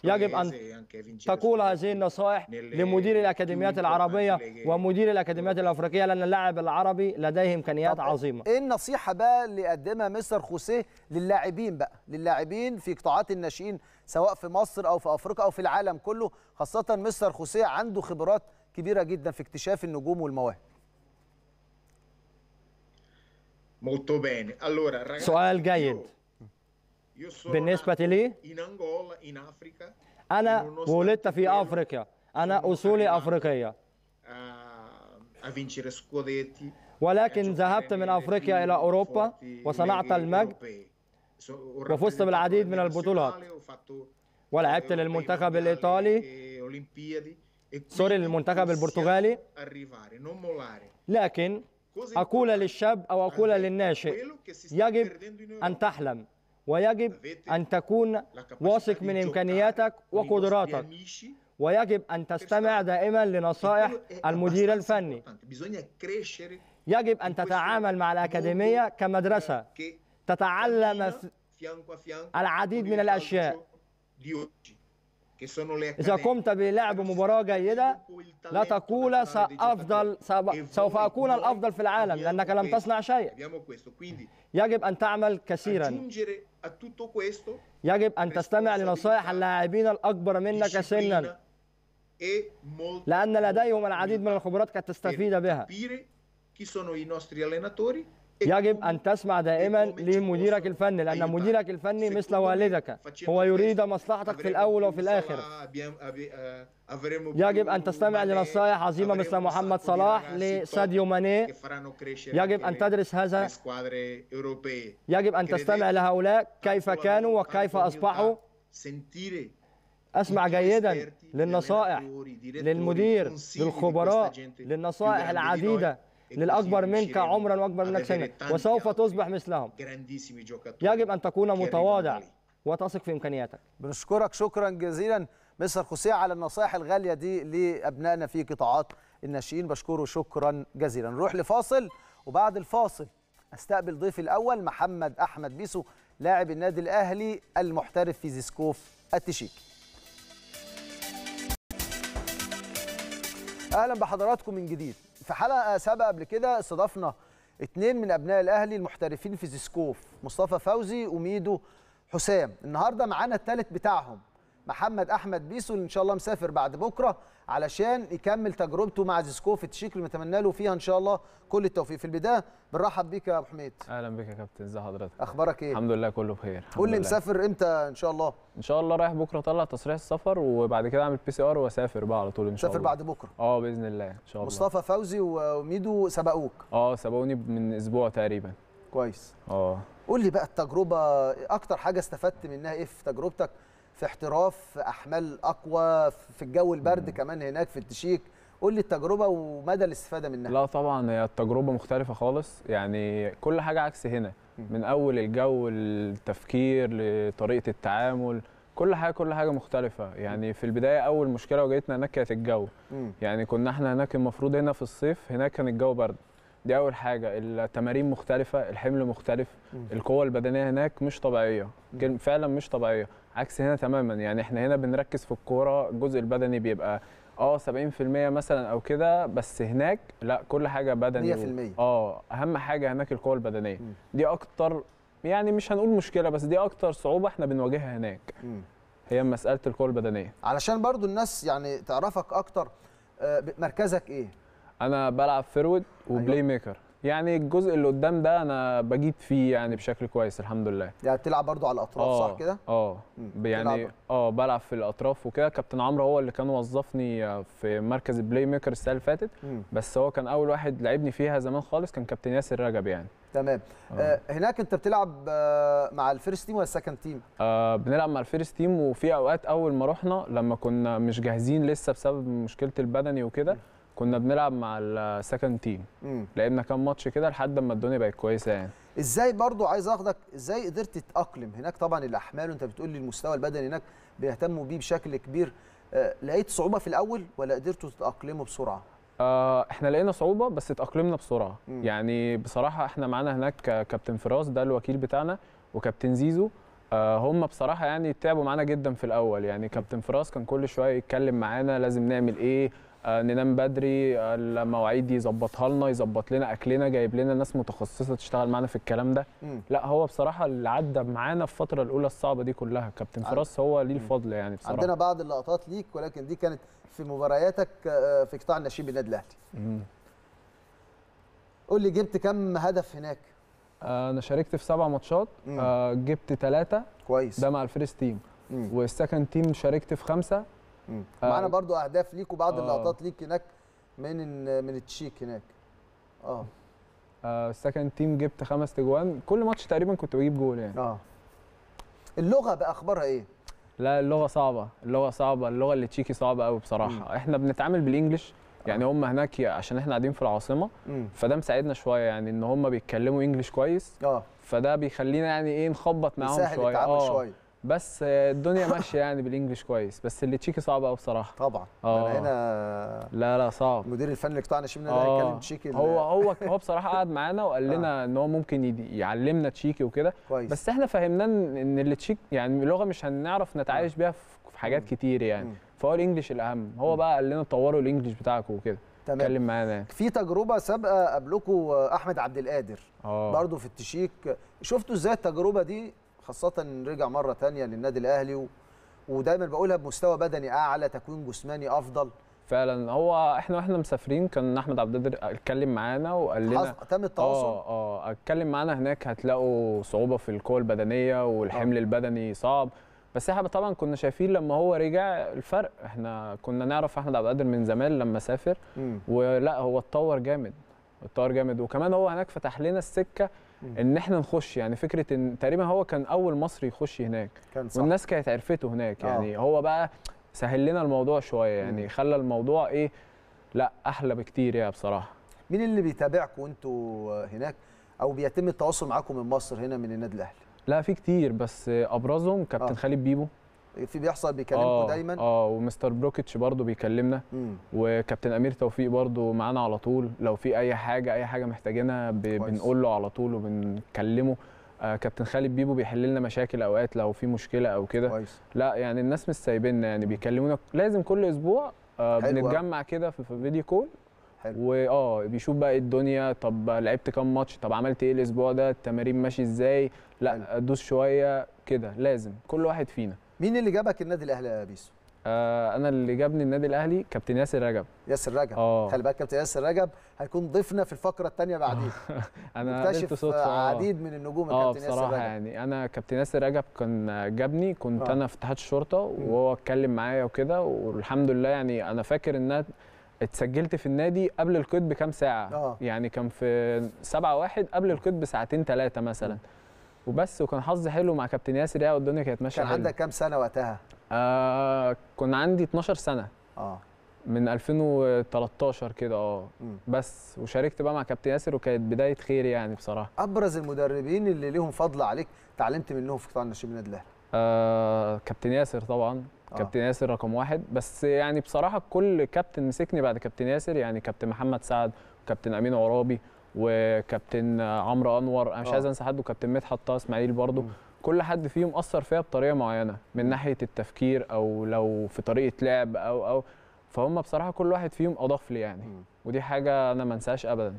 يجب ان e تقول هذه النصائح لمدير الاكاديميات العربيه ومدير الاكاديميات الافريقيه لان اللاعب العربي لديه امكانيات عظيمه ايه النصيحه بقى اللي قدمها مستر خوسيه للاعبين بقى للاعبين في قطاعات الناشئين سواء في مصر او في افريقيا او في العالم كله خاصه مستر خوسيه عنده خبرات كبيره جدا في اكتشاف النجوم والمواهب Molto bene. Allora, ragazzi, سؤال جيد io, io بالنسبة لي in Angola, in Africa, أنا ولدت في أفريقيا أنا أصولي أفريقية ولكن ذهبت من أفريقيا إلى أوروبا وصنعت المجد وفزت بالعديد من البطولات ولعبت للمنتخب الإيطالي سوري للمنتخب البرتغالي لكن أقول للشاب أو أقول للناشئ يجب أن تحلم ويجب أن تكون واثق من إمكانياتك وقدراتك ويجب أن تستمع دائما لنصائح المدير الفني يجب أن تتعامل مع الأكاديمية كمدرسة تتعلم العديد من الأشياء إذا قمت بلعب مباراة جيدة لا تقول سأفضل سوف أكون الأفضل في العالم لأنك لم تصنع شيء يجب أن تعمل كثيرا يجب أن تستمع لنصائح اللاعبين الأكبر منك سنا لأن لديهم العديد من الخبرات قد تستفيد بها يجب أن تسمع دائما لمديرك الفني لأن أيوة. مديرك الفني مثل والدك هو يريد مصلحتك في الأول وفي الآخر يجب أن تستمع لنصائح عظيمة مثل محمد صلاح لساديو ماني يجب أن تدرس هذا يجب أن تستمع لهؤلاء كيف كانوا وكيف أصبحوا اسمع جيدا للنصائح للمدير للخبراء للنصائح العديده للاكبر منك عمرا واكبر منك سنا وسوف تصبح مثلهم يجب ان تكون متواضع وتثق في امكانياتك بنشكرك شكرا جزيلا مستر خوسيه على النصائح الغاليه دي لابنائنا في قطاعات الناشئين بشكره شكرا جزيلا نروح لفاصل وبعد الفاصل استقبل ضيفي الاول محمد احمد بيسو لاعب النادي الاهلي المحترف في زيسكوف التشيكي اهلا بحضراتكم من جديد في حلقه سابقه قبل كده استضفنا اثنين من ابناء الاهلي المحترفين في زيسكوف مصطفى فوزي وميدو حسام النهارده معانا الثالث بتاعهم محمد احمد بيسو اللي ان شاء الله مسافر بعد بكره علشان يكمل تجربته مع زيسكو في التشيك اللي بنتمنى له فيها ان شاء الله كل التوفيق في البدايه بنرحب بيك يا ابو حميد اهلا بيك يا كابتن ازي حضرتك اخبارك ايه الحمد لله كله بخير قول لي مسافر امتى ان شاء الله ان شاء الله رايح بكره اطلع تصريح السفر وبعد كده اعمل بي سي ار واسافر بقى على طول ان شاء الله سافر بعد بكره اه باذن الله ان شاء الله مصطفى فوزي وميدو سبقوك اه سبقوني من اسبوع تقريبا كويس اه قول لي بقى التجربه اكتر حاجه استفدت منها ايه في تجربتك في احتراف احمال اقوى في الجو البرد كمان هناك في التشيك قول لي التجربه ومدى الاستفاده منها لا طبعا هي التجربه مختلفه خالص يعني كل حاجه عكس هنا من اول الجو التفكير لطريقه التعامل كل حاجه كل حاجه مختلفه يعني في البدايه اول مشكله واجهتنا هناك كانت الجو يعني كنا احنا هناك المفروض هنا في الصيف هناك كان الجو برد دي اول حاجه التمارين مختلفه الحمل مختلف القوه البدنيه هناك مش طبيعيه فعلا مش طبيعيه عكس هنا تماما يعني احنا هنا بنركز في الكوره الجزء البدني بيبقى اه 70% مثلا او كده بس هناك لا كل حاجه بدني 100% اه اهم حاجه هناك القوه البدنيه م. دي اكتر يعني مش هنقول مشكله بس دي اكتر صعوبه احنا بنواجهها هناك م. هي مساله القوه البدنيه علشان برضو الناس يعني تعرفك اكتر آه، مركزك ايه انا بلعب فيرود وبلاي أيوة. ميكر يعني الجزء اللي قدام ده انا بجيد فيه يعني بشكل كويس الحمد لله يعني بتلعب برضو على الاطراف أوه. صح آه، كده اه يعني اه بلعب في الاطراف وكده كابتن عمرو هو اللي كان وظفني آه، في مركز البلاي ميكر السنه اللي فاتت بس هو كان اول واحد لعبني فيها زمان خالص كان كابتن ياسر رجب يعني تمام أوه. آه هناك انت بتلعب آه مع الفيرست تيم ولا السكند تيم آه بنلعب مع الفيرست تيم وفي اوقات اول ما رحنا لما كنا مش جاهزين لسه بسبب مشكله البدني وكده كنا بنلعب مع السكند تيم لعبنا كام ماتش كده لحد ما الدنيا بقت كويسه يعني ازاي برضو عايز اخدك ازاي قدرت تتاقلم هناك طبعا الاحمال وانت بتقول لي المستوى البدني هناك بيهتموا بيه بشكل كبير آه لقيت صعوبه في الاول ولا قدرتوا تتاقلموا بسرعه آه احنا لقينا صعوبه بس اتاقلمنا بسرعه مم. يعني بصراحه احنا معانا هناك كابتن فراس ده الوكيل بتاعنا وكابتن زيزو آه، هم بصراحه يعني تعبوا معانا جدا في الاول يعني كابتن فراس كان كل شويه يتكلم معانا لازم نعمل ايه آه، ننام بدري المواعيد آه، يظبطها لنا يظبط لنا اكلنا جايب لنا ناس متخصصه تشتغل معانا في الكلام ده مم. لا هو بصراحه اللي عدى معانا في الفتره الاولى الصعبه دي كلها كابتن فراس هو ليه الفضل يعني بصراحه عندنا بعض اللقطات ليك ولكن دي كانت في مبارياتك آه، في قطاع الناشئين بالنادي الاهلي قول لي جبت كم هدف هناك انا شاركت في سبع ماتشات جبت ثلاثه كويس ده مع الفيرست تيم والسكند تيم شاركت في خمسه ف... معانا اه. برضو اهداف ليك وبعض آه. اللقطات ليك هناك من من التشيك هناك اه, اه، السكند تيم جبت خمس تجوان كل ماتش تقريبا كنت بجيب جول يعني اه اللغه بقى اخبارها ايه لا اللغه صعبه اللغه صعبه اللغه اللي تشيكي صعبه قوي بصراحه م. احنا بنتعامل بالانجلش يعني اه. هم هناك عشان احنا قاعدين في العاصمه م. فده مساعدنا شويه يعني ان هم بيتكلموا انجلش كويس اه فده بيخلينا يعني ايه نخبط معاهم شويه اه شويه بس الدنيا ماشيه يعني بالانجلش كويس بس اللي تشيكي صعب قوي بصراحه طبعا اه هنا لا لا صعب المدير الفني قطعنا شيمنا ده هيتكلم تشيكي هو هو هو بصراحه قعد معانا وقال لنا آه. ان هو ممكن يعلمنا تشيكي وكده بس احنا فهمناه ان اللي تشيك يعني لغه مش هنعرف نتعايش آه. بيها في حاجات كتير يعني فهو الانجليش الاهم هو بقى قال لنا طوروا الانجليش بتاعكم وكده تمام اتكلم معانا يعني. في تجربه سابقه قبلكم آه، احمد عبد القادر برضه في التشيك شفتوا ازاي التجربه دي خاصه ان رجع مره ثانيه للنادي الاهلي و... ودايما بقولها بمستوى بدني اعلى تكوين جسماني افضل فعلا هو احنا واحنا مسافرين كان احمد عبد القادر اتكلم معانا وقال لنا تم التواصل اه اه اتكلم معانا هناك هتلاقوا صعوبه في القوه البدنيه والحمل أوه. البدني صعب بس احنا طبعا كنا شايفين لما هو رجع الفرق احنا كنا نعرف احمد عبد القادر من زمان لما سافر م. ولا هو اتطور جامد اتطور جامد وكمان هو هناك فتح لنا السكه ان احنا نخش يعني فكره ان تقريبا هو كان اول مصري يخش هناك كان صح. والناس كانت عرفته هناك آه. يعني أوه. هو بقى سهل لنا الموضوع شويه يعني خلى الموضوع ايه لا احلى بكتير يعني بصراحه مين اللي بيتابعكم وانتوا هناك او بيتم التواصل معاكم من مصر هنا من النادي الاهلي لا في كتير بس ابرزهم كابتن آه. خالد بيبو في بيحصل بيكلمكم آه، دايما اه ومستر بروكيتش برضو بيكلمنا مم. وكابتن امير توفيق برضو معانا على طول لو في اي حاجه اي حاجه محتاجينها بنقول له على طول وبنكلمه آه كابتن خالد بيبو بيحل لنا مشاكل اوقات لو في مشكله او كده لا يعني الناس مش سايبيننا يعني بيكلمونا لازم كل اسبوع آه بنتجمع كده في فيديو كول واه بيشوف بقى إيه الدنيا طب لعبت كام ماتش طب عملت ايه الاسبوع ده التمارين ماشي ازاي لا حلو. دوس شويه كده لازم كل واحد فينا مين اللي جابك النادي الاهلي يا بيسو؟ آه انا اللي جابني النادي الاهلي كابتن ياسر رجب ياسر رجب اه خلي بالك كابتن ياسر رجب هيكون ضيفنا في الفقره الثانيه بعدين انا اكتشف آه، عديد من النجوم آه، كابتن ياسر بصراحه يعني انا كابتن ياسر رجب كان جابني كنت أوه. انا في اتحاد الشرطه وهو اتكلم معايا وكده والحمد لله يعني انا فاكر ان انا اتسجلت في النادي قبل القيد بكام ساعه أوه. يعني كان في 7 1 قبل القيد بساعتين ثلاثه مثلا أوه. وبس وكان حظي حلو مع كابتن ياسر يعني والدنيا كانت ماشيه كان حلو. عندك كام سنه وقتها؟ آه كان عندي 12 سنه اه من 2013 كده اه بس وشاركت بقى مع كابتن ياسر وكانت بدايه خير يعني بصراحه ابرز المدربين اللي ليهم فضل عليك اتعلمت منهم في قطاع الناشئين من الاهلي آه كابتن ياسر طبعا آه. كابتن ياسر رقم واحد بس يعني بصراحه كل كابتن مسكني بعد كابتن ياسر يعني كابتن محمد سعد وكابتن امين عرابي وكابتن عمرو انور انا مش آه. عايز انسى حد وكابتن مدحت طه اسماعيل برضو كل حد فيهم اثر فيا بطريقه معينه من ناحيه التفكير او لو في طريقه لعب او او فهم بصراحه كل واحد فيهم اضاف لي يعني ودي حاجه انا ما انساهاش ابدا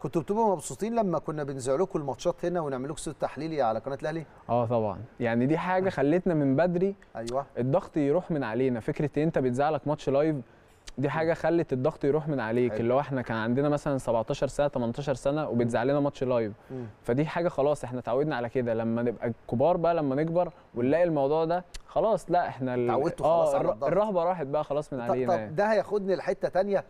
كنتوا بتبقوا مبسوطين لما كنا بنذيع لكم الماتشات هنا ونعمل لكم صوت تحليلي على قناه الاهلي؟ اه طبعا يعني دي حاجه خلتنا من بدري ايوه الضغط يروح من علينا فكره انت بتذاع لك ماتش لايف دي حاجه خلت الضغط يروح من عليك حلو. اللي هو احنا كان عندنا مثلا 17 سنه 18 سنه وبتزعل لنا ماتش لايف فدي حاجه خلاص احنا اتعودنا على كده لما نبقى كبار بقى لما نكبر ونلاقي الموضوع ده خلاص لا احنا اتعودتوا آه، خلاص آه الرهبه راحت بقى خلاص من علينا طب يعني. ده هياخدني لحته ثانيه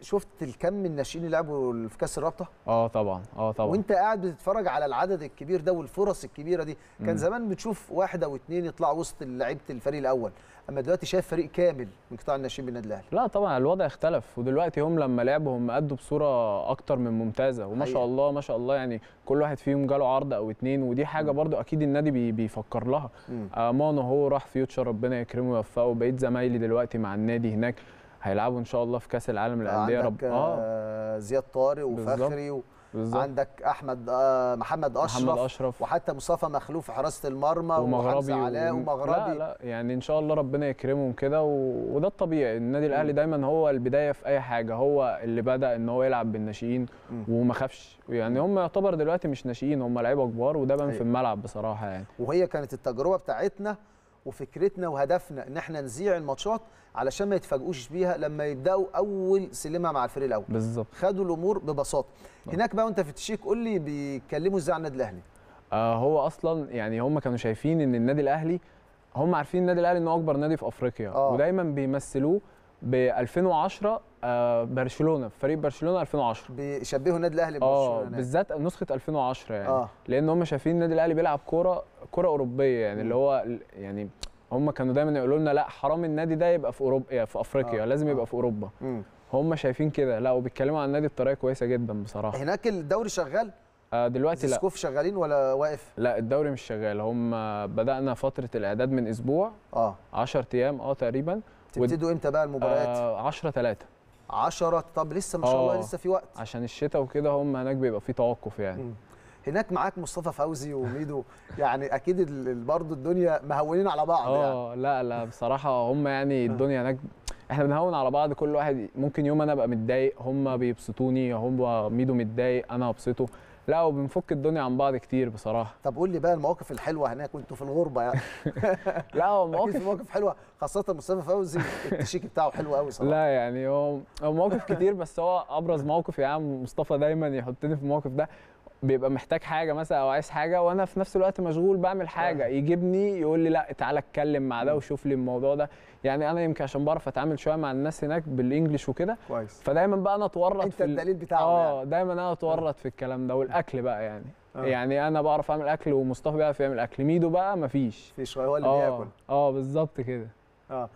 شفت الكم من الناشئين اللي لعبوا في كاس الرابطه؟ اه طبعا اه طبعا وانت قاعد بتتفرج على العدد الكبير ده والفرص الكبيره دي كان زمان بتشوف واحد او اثنين يطلعوا وسط لعيبه الفريق الاول اما دلوقتي شايف فريق كامل من قطاع الناشئين بالنادي الاهلي لا طبعا الوضع اختلف ودلوقتي هم لما لعبوا هم ادوا بصوره اكتر من ممتازه وما شاء الله ما شاء الله يعني كل واحد فيهم جاله عرض او اتنين ودي حاجه برضو اكيد النادي بي بيفكر لها آه هو راح فيوتشر ربنا يكرمه ويوفقه بقيت زمايلي دلوقتي مع النادي هناك هيلعبوا ان شاء الله في كاس العالم للانديه رب آه. اه زياد طارق وفخري بالزبط. عندك احمد آه محمد اشرف محمد اشرف وحتى مصطفى مخلوف في حراسه المرمى ومغربي علاء ومغربي لا لا يعني ان شاء الله ربنا يكرمهم كده و... وده الطبيعي النادي الاهلي دايما هو البدايه في اي حاجه هو اللي بدا ان هو يلعب بالناشئين وما خافش يعني هم يعتبر دلوقتي مش ناشئين هم لعيبه كبار وده بان في أيوة. الملعب بصراحه يعني وهي كانت التجربه بتاعتنا وفكرتنا وهدفنا ان احنا نذيع الماتشات علشان ما يتفاجئوش بيها لما يبداوا اول سلمه مع الفريق الاول بالظبط خدوا الامور ببساطه بالزبط. هناك بقى وانت في التشيك قول لي بيتكلموا ازاي عن النادي الاهلي آه هو اصلا يعني هم كانوا شايفين ان النادي الاهلي هم عارفين النادي الاهلي انه اكبر نادي في افريقيا آه. ودايما بيمثلوه ب 2010 آه، برشلونه في فريق برشلونه 2010 بيشبهوا النادي الاهلي آه، ببرشلونه اه بالذات نسخه 2010 يعني آه. لان هم شايفين النادي الاهلي بيلعب كوره كوره اوروبيه يعني اللي هو يعني هم كانوا دايما يقولوا لنا لا حرام النادي ده يبقى في اوروبا في افريقيا آه. لازم يبقى آه. في اوروبا هم شايفين كده لا وبيتكلموا عن النادي بطريقه كويسه جدا بصراحه هناك الدوري شغال آه دلوقتي لا سكوف شغالين ولا واقف لا الدوري مش شغال هم بدانا فتره الاعداد من اسبوع اه 10 ايام اه تقريبا تبتدوا امتى بقى المباريات؟ آه 10 3 10 طب لسه ما شاء الله آه، لسه في وقت عشان الشتاء وكده هم هناك بيبقى في توقف يعني هناك معاك مصطفى فوزي وميدو يعني اكيد برضه الدنيا مهونين على بعض يعني اه لا لا بصراحه هم يعني آه. الدنيا هناك احنا بنهون على بعض كل واحد ممكن يوم انا ابقى متضايق هم بيبسطوني هم ميدو متضايق انا ابسطه لا وبنفك الدنيا عن بعض كتير بصراحه طب قول لي بقى المواقف الحلوه هناك وانتوا في الغربه يعني لا هو مواقف مواقف حلوه خاصه مصطفى فوزي التشيك بتاعه حلو قوي صراحه لا يعني هو مواقف كتير بس هو ابرز موقف يا يعني، عم مصطفى دايما يحطني في الموقف ده بيبقى محتاج حاجه مثلا او عايز حاجه وانا في نفس الوقت مشغول بعمل حاجه يجيبني يقول لي لا تعالى اتكلم مع ده وشوف لي الموضوع ده يعني انا يمكن عشان بعرف اتعامل شويه مع الناس هناك بالانجلش وكده كويس فدايما بقى انا اتورط انت في الدليل بتاعه اه يعني. دايما انا اتورط آه. في الكلام ده والاكل بقى يعني أوه. يعني انا بعرف اعمل اكل ومصطفى بيعرف يعمل اكل ميدو بقى مفيش مفيش هو اللي بياكل اه, آه، بالظبط كده اه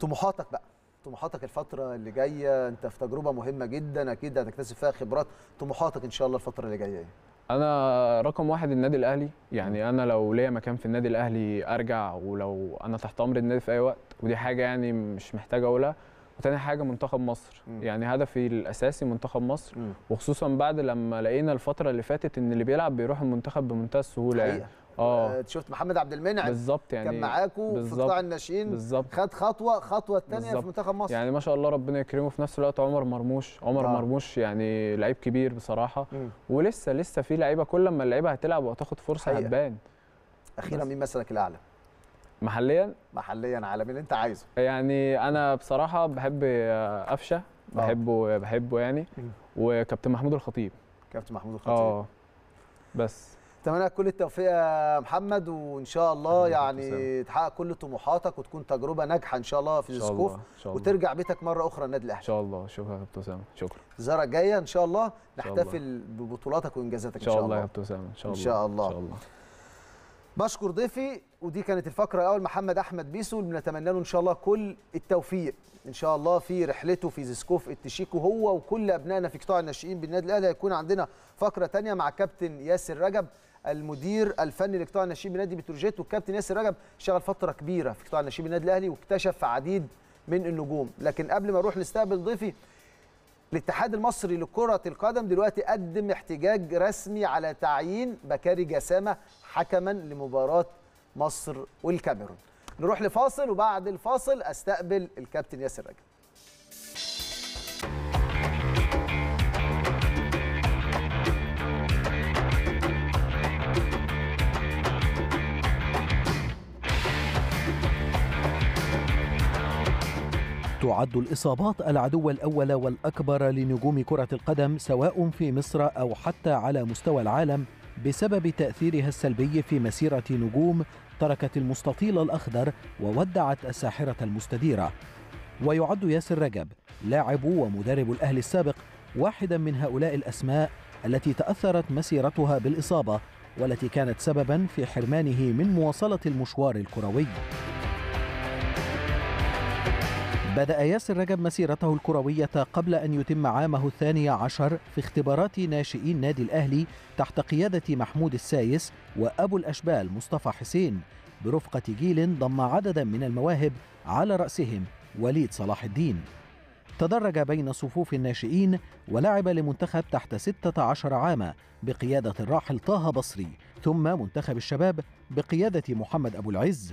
طموحاتك بقى طموحاتك الفترة اللي جاية أنت في تجربة مهمة جدا أكيد هتكتسب فيها خبرات طموحاتك إن شاء الله الفترة اللي جاية إيه؟ أنا رقم واحد النادي الأهلي يعني أنا لو ليا مكان في النادي الأهلي أرجع ولو أنا تحت أمر النادي في أي وقت ودي حاجة يعني مش محتاجة أقولها وتاني حاجة منتخب مصر م. يعني هدفي الأساسي منتخب مصر م. وخصوصا بعد لما لقينا الفترة اللي فاتت إن اللي بيلعب بيروح المنتخب بمنتهى السهولة يعني آه. اه شفت محمد عبد المنعم بالظبط يعني كان معاكم في قطاع الناشئين بالظبط خد خطوه خطوه الثانيه في منتخب مصر يعني ما شاء الله ربنا يكرمه في نفس الوقت عمر مرموش عمر آه. مرموش يعني لعيب كبير بصراحه م. ولسه لسه في لعيبه كل ما اللعيبه هتلعب وهتاخد فرصه هتبان اخيرا مين مثلك الاعلى محليا محليا عالمي اللي انت عايزه يعني انا بصراحه بحب قفشه آه. بحبه بحبه يعني وكابتن محمود الخطيب كابتن محمود الخطيب اه بس اتمنى لك كل التوفيق يا محمد وان شاء الله يعني تحقق كل طموحاتك وتكون تجربه ناجحه ان شاء الله في السكوف وترجع بيتك مره اخرى النادي الاهلي ان شاء الله شكرا يا اسامه شكرا الزياره الجايه ان شاء الله نحتفل ببطولاتك وانجازاتك ان شاء الله يا ان شاء الله ان شاء الله, إن شاء الله. بشكر ضيفي ودي كانت الفقره الاول محمد احمد بيسو اللي بنتمنى له ان شاء الله كل التوفيق ان شاء الله في رحلته في زيسكوف التشيكو هو وكل ابنائنا في قطاع الناشئين بالنادي الاهلي هيكون عندنا فقره ثانيه مع كابتن ياسر رجب المدير الفني لقطاع الناشئين بنادي بتروجيت والكابتن ياسر رجب اشتغل فتره كبيره في قطاع الناشئين بنادي الاهلي واكتشف عديد من النجوم لكن قبل ما اروح نستقبل ضيفي الاتحاد المصري لكرة القدم دلوقتي قدم احتجاج رسمي على تعيين بكاري جسامة حكما لمباراة مصر والكاميرون نروح لفاصل وبعد الفاصل استقبل الكابتن ياسر رجب تعد الإصابات العدو الأول والأكبر لنجوم كرة القدم سواء في مصر أو حتى على مستوى العالم بسبب تأثيرها السلبي في مسيرة نجوم تركت المستطيل الأخضر وودعت الساحرة المستديرة ويعد ياسر رجب لاعب ومدرب الأهلي السابق واحدا من هؤلاء الأسماء التي تأثرت مسيرتها بالإصابة والتي كانت سببا في حرمانه من مواصلة المشوار الكروي بدأ ياسر رجب مسيرته الكروية قبل أن يتم عامه الثاني عشر في اختبارات ناشئي النادي الأهلي تحت قيادة محمود السايس وأبو الأشبال مصطفى حسين برفقة جيل ضم عددا من المواهب على رأسهم وليد صلاح الدين تدرج بين صفوف الناشئين ولعب لمنتخب تحت 16 عاما بقيادة الراحل طه بصري ثم منتخب الشباب بقيادة محمد أبو العز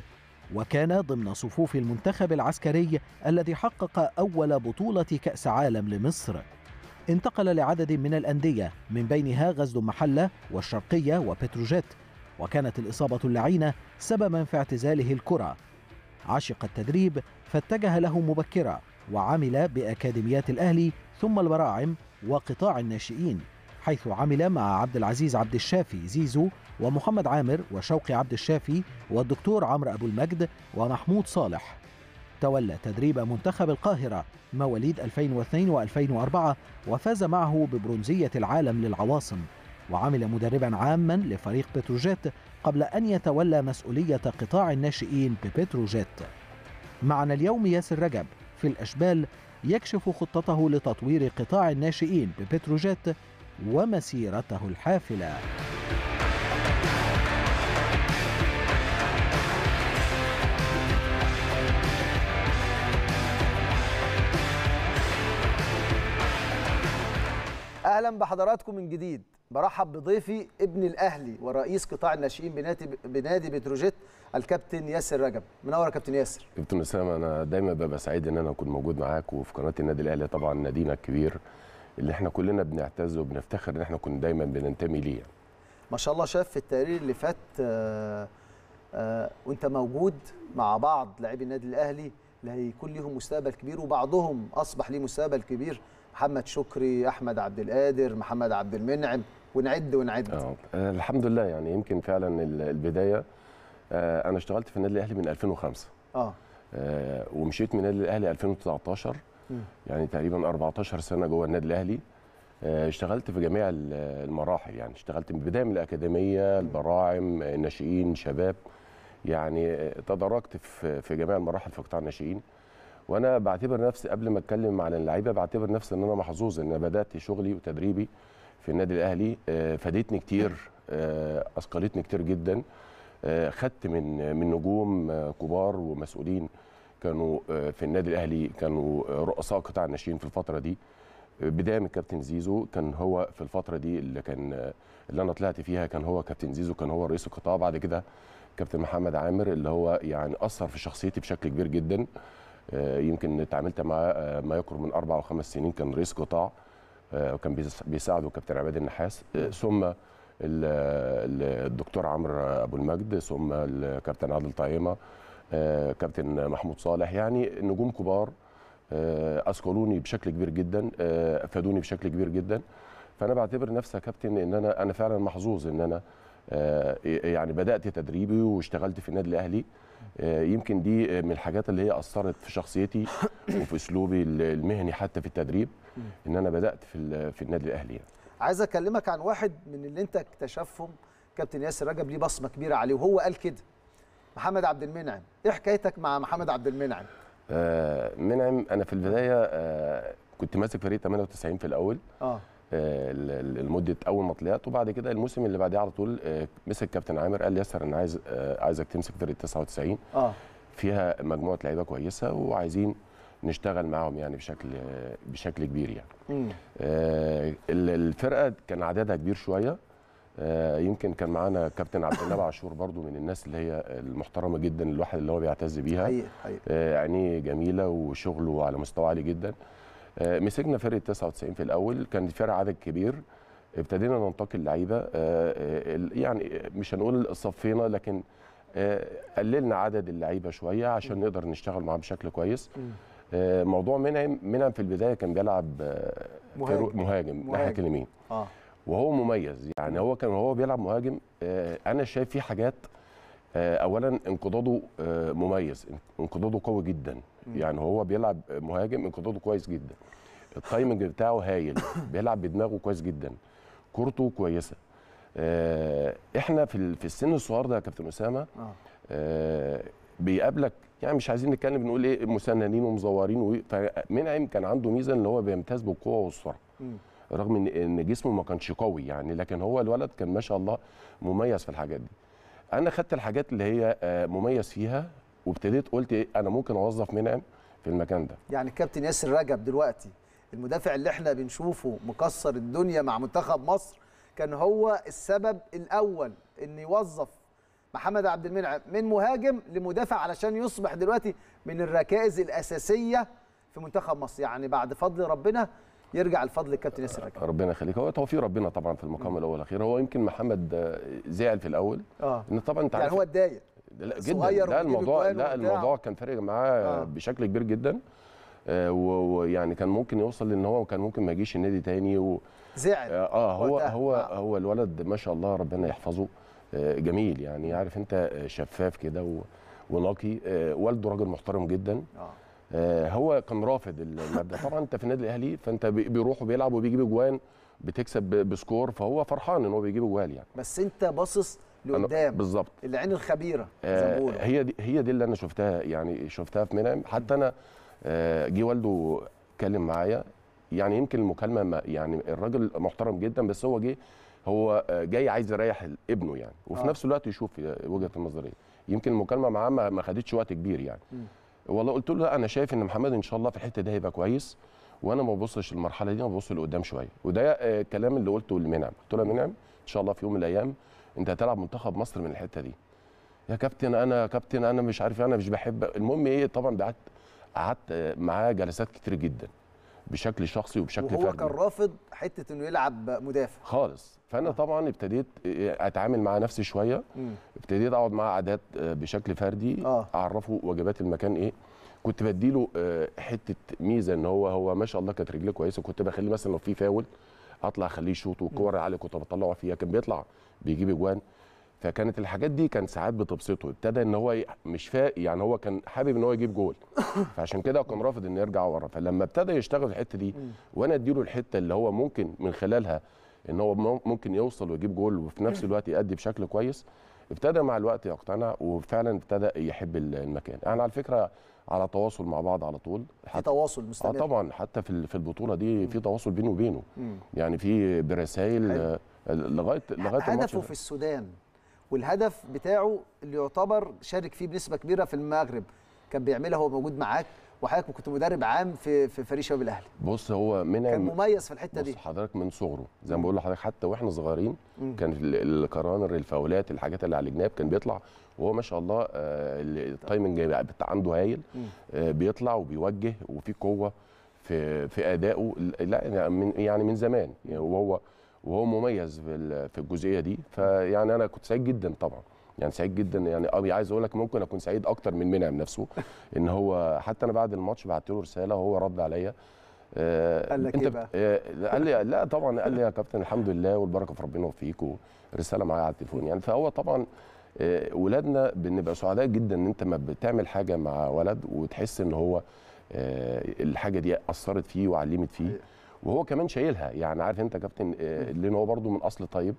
وكان ضمن صفوف المنتخب العسكري الذي حقق أول بطولة كأس عالم لمصر انتقل لعدد من الأندية من بينها غزل محلة والشرقية وبتروجيت وكانت الإصابة اللعينة سببا في اعتزاله الكرة عشق التدريب فاتجه له مبكرا وعمل بأكاديميات الأهلي ثم البراعم وقطاع الناشئين حيث عمل مع عبد العزيز عبد الشافي زيزو ومحمد عامر وشوقي عبد الشافي والدكتور عمرو أبو المجد ومحمود صالح تولى تدريب منتخب القاهرة مواليد 2002 و2004 وفاز معه ببرونزية العالم للعواصم وعمل مدربا عاما لفريق بتروجيت قبل أن يتولى مسؤولية قطاع الناشئين ببتروجيت معنا اليوم ياسر رجب في الأشبال يكشف خطته لتطوير قطاع الناشئين ببتروجيت ومسيرته الحافله اهلا بحضراتكم من جديد برحب بضيفي ابن الاهلي ورئيس قطاع الناشئين بنادي بنادي بتروجيت الكابتن ياسر رجب منور يا كابتن ياسر كابتن اسامه انا دايما ببقى سعيد ان انا اكون موجود معاك وفي قناه النادي الاهلي طبعا نادينا الكبير اللي احنا كلنا بنعتز وبنفتخر ان احنا كنا دايما بننتمي ليه ما شاء الله شاف في التقرير اللي فات آآ آه، آآ آه، وانت موجود مع بعض لاعبي النادي الاهلي اللي هيكون ليهم مستقبل كبير وبعضهم اصبح ليه مستقبل كبير محمد شكري احمد عبد القادر محمد عبد المنعم ونعد ونعد آه. آه، الحمد لله يعني يمكن فعلا البدايه آه انا اشتغلت في النادي الاهلي من 2005 اه, آه ومشيت من النادي الاهلي 2019 م. يعني تقريبا 14 سنه جوه النادي الاهلي آه اشتغلت في جميع المراحل يعني اشتغلت من البدايه من الاكاديميه البراعم الناشئين شباب يعني تدرجت في جميع المراحل في قطاع الناشئين وانا بعتبر نفسي قبل ما اتكلم على اللعيبه بعتبر نفسي ان انا محظوظ ان انا بدات شغلي وتدريبي في النادي الاهلي آه، فادتني كتير آه، اثقلتني كتير جدا آه، خدت من من نجوم كبار ومسؤولين كانوا في النادي الاهلي كانوا رؤساء قطاع الناشئين في الفتره دي بدايه من كابتن زيزو كان هو في الفتره دي اللي كان اللي انا طلعت فيها كان هو كابتن زيزو كان هو رئيس القطاع بعد كده كابتن محمد عامر اللي هو يعني اثر في شخصيتي بشكل كبير جدا آه، يمكن اتعاملت معاه ما يقرب من اربع او خمس سنين كان رئيس قطاع آه، وكان بيساعده كابتن عماد النحاس آه، ثم الدكتور عمرو ابو المجد ثم الكابتن عادل طايمه كابتن محمود صالح يعني نجوم كبار اسقلوني بشكل كبير جدا افادوني بشكل كبير جدا فانا بعتبر نفسي كابتن ان انا انا فعلا محظوظ ان انا يعني بدات تدريبي واشتغلت في النادي الاهلي آه، يمكن دي آه، من الحاجات اللي هي اثرت في شخصيتي وفي اسلوبي المهني حتى في التدريب ان انا بدات في في النادي الاهلي يعني. عايز اكلمك عن واحد من اللي انت اكتشفهم كابتن ياسر رجب ليه بصمه كبيره عليه وهو قال كده محمد عبد المنعم ايه حكايتك مع محمد عبد المنعم آه منعم انا في البدايه آه كنت ماسك فريق 98 في الاول اه آه، لمده اول طلعت وبعد كده الموسم اللي بعديه على طول آه، مسك كابتن عامر قال لي ياسر انا عايز آه، عايزك تمسك فرقه 99 اه فيها مجموعه لعيبه كويسه وعايزين نشتغل معاهم يعني بشكل بشكل كبير يعني آه الفرقه كان عددها كبير شويه آه يمكن كان معانا كابتن عبد الله عاشور برضو من الناس اللي هي المحترمه جدا الواحد اللي هو بيعتز بيها حقيقي حقيقي آه عينيه جميله وشغله على مستوى عالي جدا آه، مسكنا فرقه 99 في الاول كان فرقه عدد كبير ابتدينا ننتقي اللعيبه آه، آه، يعني مش هنقول صفينا لكن قللنا عدد اللعيبه شويه عشان نقدر نشتغل معاهم بشكل كويس موضوع منعم منعم في البدايه كان بيلعب مهاجم مهاجم ناحيه اليمين آه. وهو مميز يعني هو كان وهو بيلعب مهاجم انا شايف فيه حاجات اولا انقضاضه مميز انقضاضه قوي جدا يعني هو بيلعب مهاجم انقطاعه كويس جدا التايمنج بتاعه هايل بيلعب بدماغه كويس جدا كورته كويسه آه احنا في في السن الصغير ده يا كابتن اسامه آه. آه بيقابلك يعني مش عايزين نتكلم بنقول ايه مسننين ومزورين فمنعم كان عنده ميزه ان هو بيمتاز بالقوه والسرعه رغم ان ان جسمه ما كانش قوي يعني لكن هو الولد كان ما شاء الله مميز في الحاجات دي انا خدت الحاجات اللي هي آه، مميز فيها وابتديت قلت ايه انا ممكن اوظف منعم في المكان ده يعني الكابتن ياسر رجب دلوقتي المدافع اللي احنا بنشوفه مكسر الدنيا مع منتخب مصر كان هو السبب الاول ان يوظف محمد عبد المنعم من مهاجم لمدافع علشان يصبح دلوقتي من الركائز الاساسيه في منتخب مصر يعني بعد فضل ربنا يرجع الفضل الكابتن ياسر رجب ربنا يخليك هو توفيق ربنا طبعا في المقام الاول الاخير هو يمكن محمد آه، زعل في الاول اه ان طبعا انت يعني هو اتضايق لا جدا لا الموضوع لا الموضوع كان فارق معاه آه. بشكل كبير جدا آه ويعني كان ممكن يوصل ان هو كان ممكن ما يجيش النادي تاني و زعل اه, آه، هو هو آه. هو الولد ما شاء الله ربنا يحفظه آه جميل يعني عارف انت آه، شفاف كده و... ونقي آه والده راجل محترم جدا آه. آه، هو كان رافض المبدا طبعا انت في النادي الاهلي فانت بيروح وبيلعب وبيجيب اجوان بتكسب بسكور فهو فرحان ان هو بيجيب اجوال يعني بس انت باصص لقدام بالظبط العين الخبيره آه زي ما بيقولوا هي دي هي دي اللي انا شفتها يعني شفتها في منام حتى انا آه، جه والده اتكلم معايا يعني يمكن المكالمه ما يعني الراجل محترم جدا بس هو جه هو آه، جاي عايز يريح ابنه يعني وفي آه. نفس الوقت يشوف آه، وجهه النظريه يمكن المكالمه معاه ما خدتش وقت كبير يعني م. والله قلت له لا انا شايف ان محمد ان شاء الله في الحته دي هيبقى كويس وانا ما ببصش للمرحله دي انا ببص لقدام شويه وده الكلام اللي قلته لمنعم قلت له منعم ان شاء الله في يوم من الايام انت هتلعب منتخب مصر من الحته دي يا كابتن انا كابتن انا مش عارف انا مش بحب المهم ايه طبعا قعدت قعدت معاه جلسات كتير جدا بشكل شخصي وبشكل فردي وهو كان رافض حته انه يلعب مدافع خالص فانا آه. طبعا ابتديت آه، اتعامل مع نفسي شويه م. ابتديت اقعد معاه عادات آه، بشكل فردي آه. اعرفه واجبات المكان ايه كنت بديله آه، حته ميزه ان هو هو ما شاء الله كانت رجليه كويسه كنت بخليه مثلا لو في فاول اطلع اخليه يشوط والكور اللي عليه كنت بطلعه فيها كان بيطلع بيجيب اجوان فكانت الحاجات دي كان ساعات بتبسطه ابتدى ان هو مش فاق يعني هو كان حابب ان هو يجيب جول فعشان كده كان رافض انه يرجع ورا فلما ابتدى يشتغل الحته دي وانا اديله الحته اللي هو ممكن من خلالها ان هو ممكن يوصل ويجيب جول وفي نفس الوقت يأدي بشكل كويس ابتدى مع الوقت يقتنع وفعلا ابتدى يحب المكان انا يعني على فكره على تواصل مع بعض على طول في تواصل مستمر اه طبعا حتى في في البطوله دي في تواصل بيني وبينه يعني في برسائل لغايه لغايه هدفه في السودان والهدف بتاعه اللي يعتبر شارك فيه بنسبه كبيره في المغرب كان بيعملها وهو موجود معاك وحضرتك كنت مدرب عام في في فريق شباب الاهلي بص هو من كان مميز في الحته دي بص حضرتك من صغره زي ما بقول لحضرتك حتى واحنا صغيرين مم. كان الكرانر الفاولات الحاجات اللي على الجناب كان بيطلع وهو ما شاء الله آه، التايمنج عنده هايل آه، بيطلع وبيوجه وفي قوه في في ادائه لا يعني من يعني من زمان يعني وهو وهو مميز في الجزئيه دي فيعني انا كنت سعيد جدا طبعا يعني سعيد جدا يعني ابي يعني عايز اقول لك ممكن اكون سعيد اكتر من منعم نفسه ان هو حتى انا بعد الماتش بعت له رساله وهو رد عليا آه، قال لك ايه بقى؟ آه، قال لي لا طبعا قال لي يا كابتن الحمد لله والبركه في ربنا وفيك ورساله معايا على التليفون يعني فهو طبعا آه، ولادنا بنبقى سعداء جدا ان انت ما بتعمل حاجه مع ولد وتحس ان هو الحاجه دي اثرت فيه وعلمت فيه وهو كمان شايلها يعني عارف انت كابتن آه، لان هو برده من اصل طيب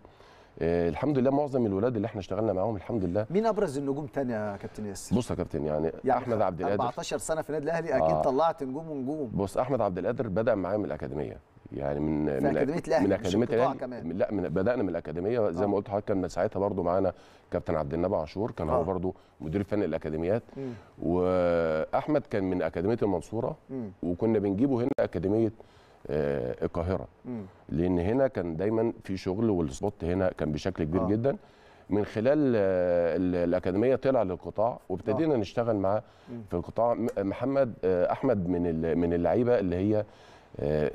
آه، الحمد لله معظم الولاد اللي احنا اشتغلنا معاهم الحمد لله مين ابرز النجوم تاني يا كابتن ياسر بص يا كابتن يعني, يعني احمد عبد القادر 14 سنه في النادي الاهلي اكيد آه. طلعت نجوم ونجوم بص احمد عبد القادر بدا معايا من الاكاديميه يعني من من اكاديميه الاهلي من اكاديميه الاهلي كمان. لا من بدانا من الاكاديميه زي آه. ما قلت لحضرتك كان ساعتها برده معانا كابتن عبد النبي عاشور كان آه. هو برده مدير فني الاكاديميات م. واحمد كان من اكاديميه المنصوره م. وكنا بنجيبه هنا اكاديميه آه، القاهره لان هنا كان دايما في شغل والسبوت هنا كان بشكل كبير آه. جدا من خلال آه، الاكاديميه طلع للقطاع وابتدينا آه. نشتغل معاه في القطاع محمد آه، احمد من من اللعيبه اللي هي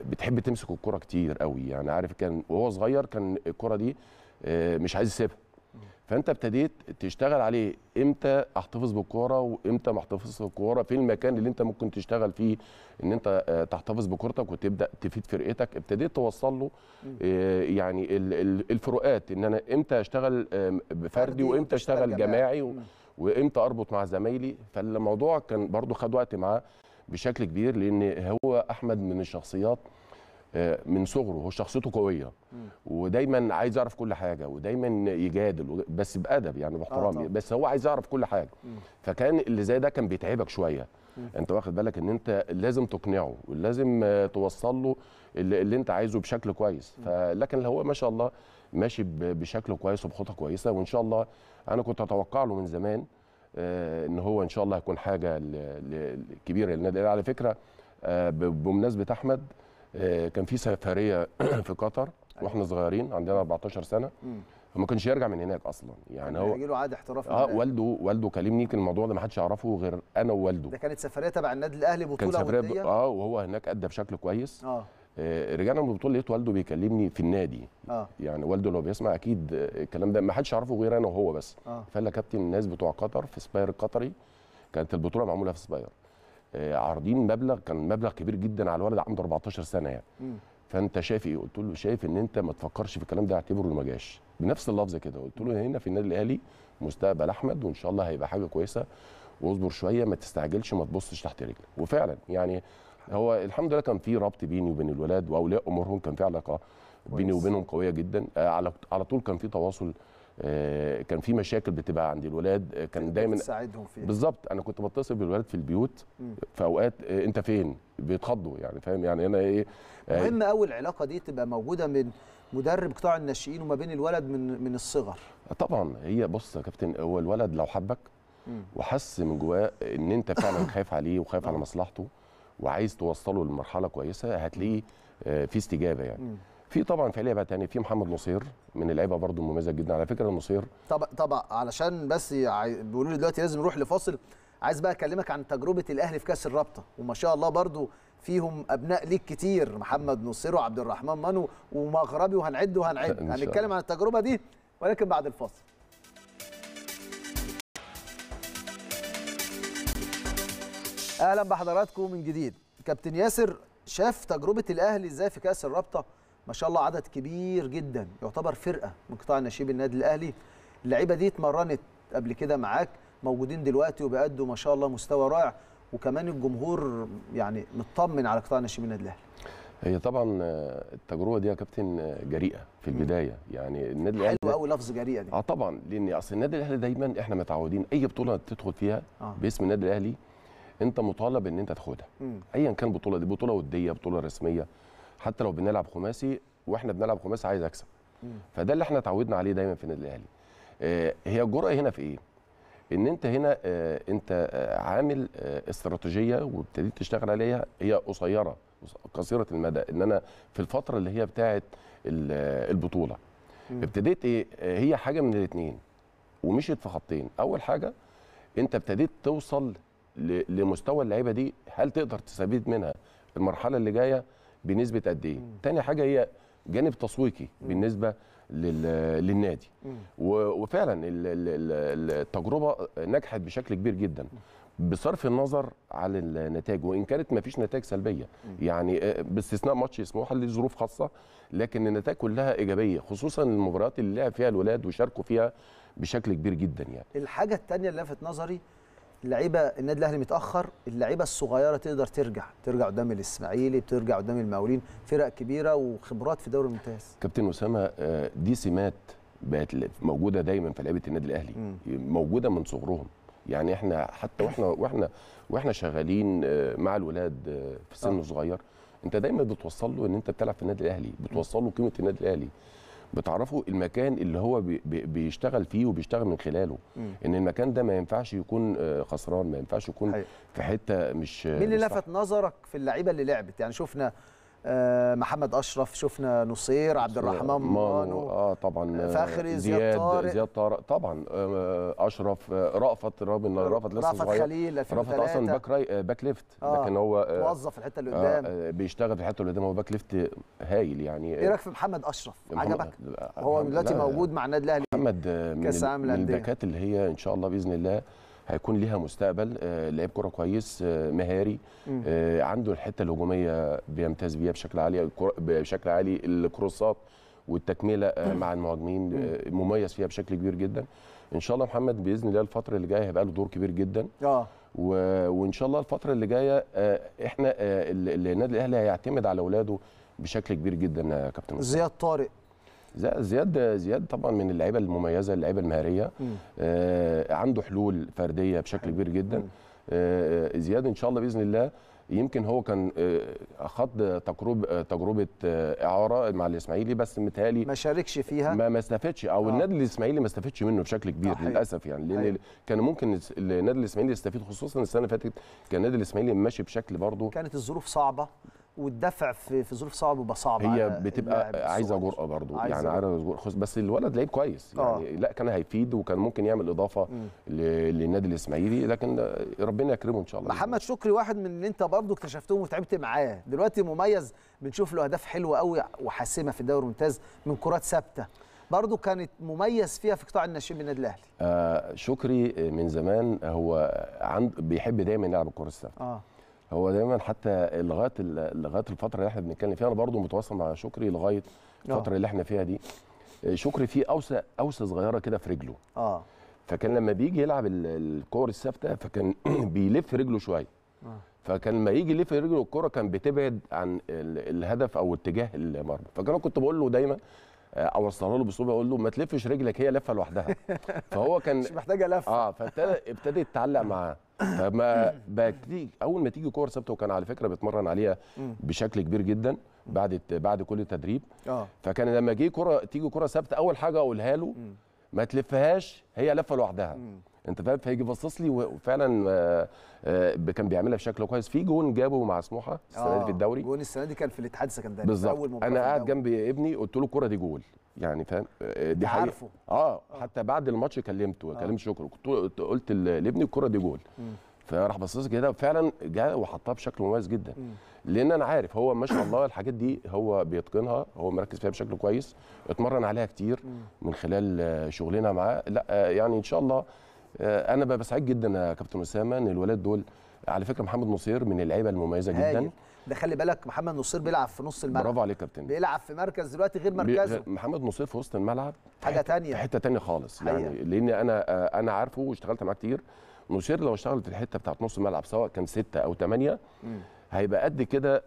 بتحب تمسك الكره كتير قوي يعني عارف كان وهو صغير كان الكره دي مش عايز يسيبها فانت ابتديت تشتغل عليه امتى احتفظ بالكوره وامتى ما احتفظش بالكوره في المكان اللي انت ممكن تشتغل فيه ان انت آه، تحتفظ بكورتك وتبدا تفيد فرقتك ابتديت توصل له آه، يعني الفروقات ان انا امتى اشتغل بفردي آه، وامتى اشتغل جماعي وامتى اربط مع زمايلي فالموضوع كان برضو خد وقت معاه بشكل كبير لان هو احمد من الشخصيات آه، من صغره هو شخصيته قويه ودايما عايز يعرف كل حاجه ودايما يجادل بس بادب يعني باحترام آه، بس هو عايز يعرف كل حاجه فكان اللي زي ده كان بيتعبك شويه انت واخد بالك ان انت لازم تقنعه ولازم آه، توصل له اللي, اللي انت عايزه بشكل كويس فلكن هو ما شاء الله ماشي بشكل كويس وبخطه كويسه وان شاء الله انا كنت اتوقع له من زمان ان هو ان شاء الله هيكون حاجه كبيره للنادي على فكره بمناسبه احمد آه، كان في سفريه في قطر أيوة. واحنا صغيرين عندنا 14 سنه فما كانش يرجع من هناك اصلا يعني هو له عقد احترافي اه والده والده كلمني كان الموضوع ده ما حدش يعرفه غير انا ووالده ده كانت سفريه تبع النادي الاهلي بطوله كان سفريه ب... اه وهو هناك ادى بشكل كويس آه. اه رجعنا من البطوله لقيت والده بيكلمني في النادي آه. يعني والده لو بيسمع اكيد الكلام ده ما حدش يعرفه غير انا وهو بس آه. فقال لي كابتن الناس بتوع قطر في سباير القطري كانت البطوله معموله في سباير آه، عارضين مبلغ كان مبلغ كبير جدا على الولد عنده 14 سنه يعني فانت شايف ايه قلت له شايف ان انت ما تفكرش في الكلام ده اعتبره ما جاش بنفس اللفظ كده قلت له هنا في النادي الاهلي مستقبل احمد وان شاء الله هيبقى حاجه كويسه واصبر شويه ما تستعجلش ما تبصش تحت رجلك وفعلا يعني هو الحمد لله كان في ربط بيني وبين الولاد واولياء امورهم كان في علاقه بيني وبينهم قويه جدا آه، على على طول كان في تواصل آه، كان في مشاكل بتبقى عند الولاد آه، كان دايما تساعدهم فيها بالظبط انا كنت بتصل بالولاد في البيوت في اوقات آه، انت فين بيتخضوا يعني فاهم يعني انا ايه مهم قوي العلاقه دي تبقى موجوده من مدرب قطاع الناشئين وما بين الولد من من الصغر طبعا هي بص يا كابتن هو الولد لو حبك وحس من جواه ان انت فعلا خايف عليه وخايف على مصلحته وعايز توصله لمرحله كويسه هتلاقيه في استجابه يعني في طبعا في بقى تاني في محمد نصير من اللعيبه برضو مميزه جدا على فكره نصير طبعا طبعا علشان بس بيقولوا لي دلوقتي لازم نروح لفاصل عايز بقى اكلمك عن تجربه الاهلي في كاس الرابطه وما شاء الله برضو فيهم ابناء ليك كتير محمد نصير وعبد الرحمن منو ومغربي وهنعد وهنعد هنتكلم عن التجربه دي ولكن بعد الفاصل اهلا بحضراتكم من جديد كابتن ياسر شاف تجربه الاهلي ازاي في كاس الرابطه ما شاء الله عدد كبير جدا يعتبر فرقه من قطاع ناشئين النادي الاهلي اللعيبه دي اتمرنت قبل كده معاك موجودين دلوقتي وبيأدوا ما شاء الله مستوى رائع وكمان الجمهور يعني مطمن على قطاع ناشئين النادي الاهلي هي طبعا آه، التجربه دي يا كابتن آه، جريئه في البدايه يعني النادي الاهلي حلو قوي لفظ جريئه دي اه طبعا لان اصل النادي الاهلي دايما احنا متعودين اي بطوله تدخل فيها آه. باسم النادي الاهلي انت مطالب ان انت تاخدها ايا كان بطوله دي بطوله وديه بطوله رسميه حتى لو بنلعب خماسي واحنا بنلعب خماسي عايز اكسب فده اللي احنا اتعودنا عليه دايما في النادي الاهلي آه، هي الجرأه هنا في ايه ان انت هنا آه، انت آه، عامل استراتيجيه وابتديت تشتغل عليها هي قصيره قصيره المدى ان انا في الفتره اللي هي بتاعه البطوله ابتديت ايه هي حاجه من الاثنين ومشيت في خطين اول حاجه انت ابتديت توصل لمستوى اللعيبه دي هل تقدر تستفيد منها المرحله اللي جايه بنسبه قد ايه تاني حاجه هي جانب تسويقي بالنسبه للنادي وفعلا التجربه نجحت بشكل كبير جدا بصرف النظر عن النتائج وان كانت ما فيش نتائج سلبيه يعني آه، باستثناء ماتش سموحه لظروف خاصه لكن النتائج كلها ايجابيه خصوصا المباريات اللي لعب فيها الولاد وشاركوا فيها بشكل كبير جدا يعني الحاجه الثانيه اللي لفت نظري اللعيبه النادي الاهلي متاخر اللعيبه الصغيره تقدر ترجع ترجع قدام الاسماعيلي بترجع قدام المقاولين فرق كبيره وخبرات في دوري الممتاز كابتن اسامه آه، دي سمات بقت موجوده دايما في لعيبه النادي الاهلي م. موجوده من صغرهم يعني احنا حتى واحنا واحنا واحنا شغالين آه، مع الولاد آه، في سن صغير انت دايما بتوصل له ان انت بتلعب في النادي الاهلي بتوصل له قيمه النادي الاهلي بتعرفوا المكان اللي هو بيشتغل فيه وبيشتغل من خلاله مم. ان المكان ده ما ينفعش يكون آه، خسران ما ينفعش يكون حقيقة. في حته مش مين اللي لفت نظرك في اللعيبه اللي لعبت يعني شفنا آه، محمد اشرف شفنا نصير عبد الرحمن مانو اه طبعا آه، فخري زياد طارق زياد طارق طبعا آه، اشرف رأفت رغم ان رأفت لسه رأفت صغير خليل رأفت اصلا باك راي باك ليفت لكن هو موظف الحته اللي قدام آه بيشتغل في الحته اللي قدام هو باك ليفت هايل يعني ايه رايك في محمد اشرف عجبك هو دلوقتي موجود مع النادي الاهلي محمد من, من الباكات اللي هي ان شاء الله باذن الله هيكون ليها مستقبل آه، لعيب كره كويس آه، مهاري آه، عنده الحته الهجوميه بيمتاز بيها بشكل عالي بشكل عالي الكروسات والتكمله مع المهاجمين مميز فيها بشكل كبير جدا ان شاء الله محمد باذن الله الفتره اللي جايه هيبقى له دور كبير جدا اه و... وان شاء الله الفتره اللي جايه احنا النادي الاهلي هيعتمد على اولاده بشكل كبير جدا يا كابتن زياد طارق زياد زياد طبعا من اللعيبه المميزه اللعيبه المهاريه آه عنده حلول فرديه بشكل كبير جدا آه زياد ان شاء الله باذن الله يمكن هو كان آه، خد تجربه آه، تجربه آه، اعاره مع الاسماعيلي بس متهيألي ما شاركش فيها ما ما استفادش او آه. النادي الاسماعيلي ما استفادش منه بشكل كبير آه للاسف يعني لان أيوه. كان ممكن النادي الاسماعيلي يستفيد خصوصا السنه اللي فاتت كان النادي الاسماعيلي ماشي بشكل برضه كانت الظروف صعبه والدفع في في ظروف صعبه بيبقى صعب هي بتبقى يعني عايزه جرأه برضه يعني عايزه جرأه بس الولد لعيب كويس يعني آه. لا كان هيفيد وكان ممكن يعمل اضافه للنادي الاسماعيلي لكن ربنا يكرمه ان شاء الله محمد شكري واحد من اللي انت برضه اكتشفتهم وتعبت معاه دلوقتي مميز بنشوف له اهداف حلوه قوي وحاسمه في الدوري الممتاز من كرات ثابته برضه كانت مميز فيها في قطاع الناشئين بالنادي الاهلي آه شكري من زمان هو عند بيحب دايما يلعب الكره الثابته آه. هو دايما حتى لغايه لغايه الفتره اللي احنا بنتكلم فيها انا برضو متواصل مع شكري لغايه آه. الفتره اللي احنا فيها دي آه، شكري فيه اوسه اوسه صغيره كده في رجله اه فكان لما بيجي يلعب الكور الثابته فكان بيلف رجله شويه آه. فكان لما يجي يلف رجله الكوره كان بتبعد عن الهدف او اتجاه المرمى فكان كنت بقول له دايما آه، اوصلها له بصوبه اقول له ما تلفش رجلك هي لفه لوحدها فهو كان مش محتاجه لفه اه فابتدى ابتدى يتعلق معاه فما اول ما تيجي كور ثابته وكان على فكره بيتمرن عليها بشكل كبير جدا بعد بعد كل تدريب آه. فكان لما جه كره تيجي كره ثابته اول حاجه اقولها له ما تلفهاش هي لفه لوحدها انت فاهم فيجي باصص لي وفعلا آه، آه، كان بيعملها بشكل كويس في جون جابه مع سموحه السنه دي في آه، الدوري جون السنه دي كان في الاتحاد السكندري بالظبط انا قاعد جنبي ابني قلت له الكوره دي جول يعني فاهم دي حقيقه عارفه. آه. اه حتي بعد الماتش كلمته آه. كلمت شكر كنت قلت لابني الكوره دي جول فراح باصص كده وفعلا جاء وحطها بشكل مميز جدا م. لان انا عارف هو ما شاء الله الحاجات دي هو بيتقنها هو مركز فيها بشكل كويس اتمرن عليها كتير م. من خلال شغلنا معاه لا يعني ان شاء الله آه، انا بقى بسعد جدا يا كابتن اسامه ان الولاد دول على فكره محمد نصير من اللعيبه المميزه جدا هاي. ده خلي بالك محمد نصير بيلعب في نص الملعب برافو عليك يا كابتن بيلعب في مركز دلوقتي غير مركزه آه، محمد نصير في وسط الملعب حاجه تانية في حته تانية خالص يعني حقيقة. يعني لان انا آه، انا عارفه واشتغلت معاه كتير نصير لو اشتغل في الحته بتاعت نص الملعب سواء كان ستة او ثمانية هيبقى قد كده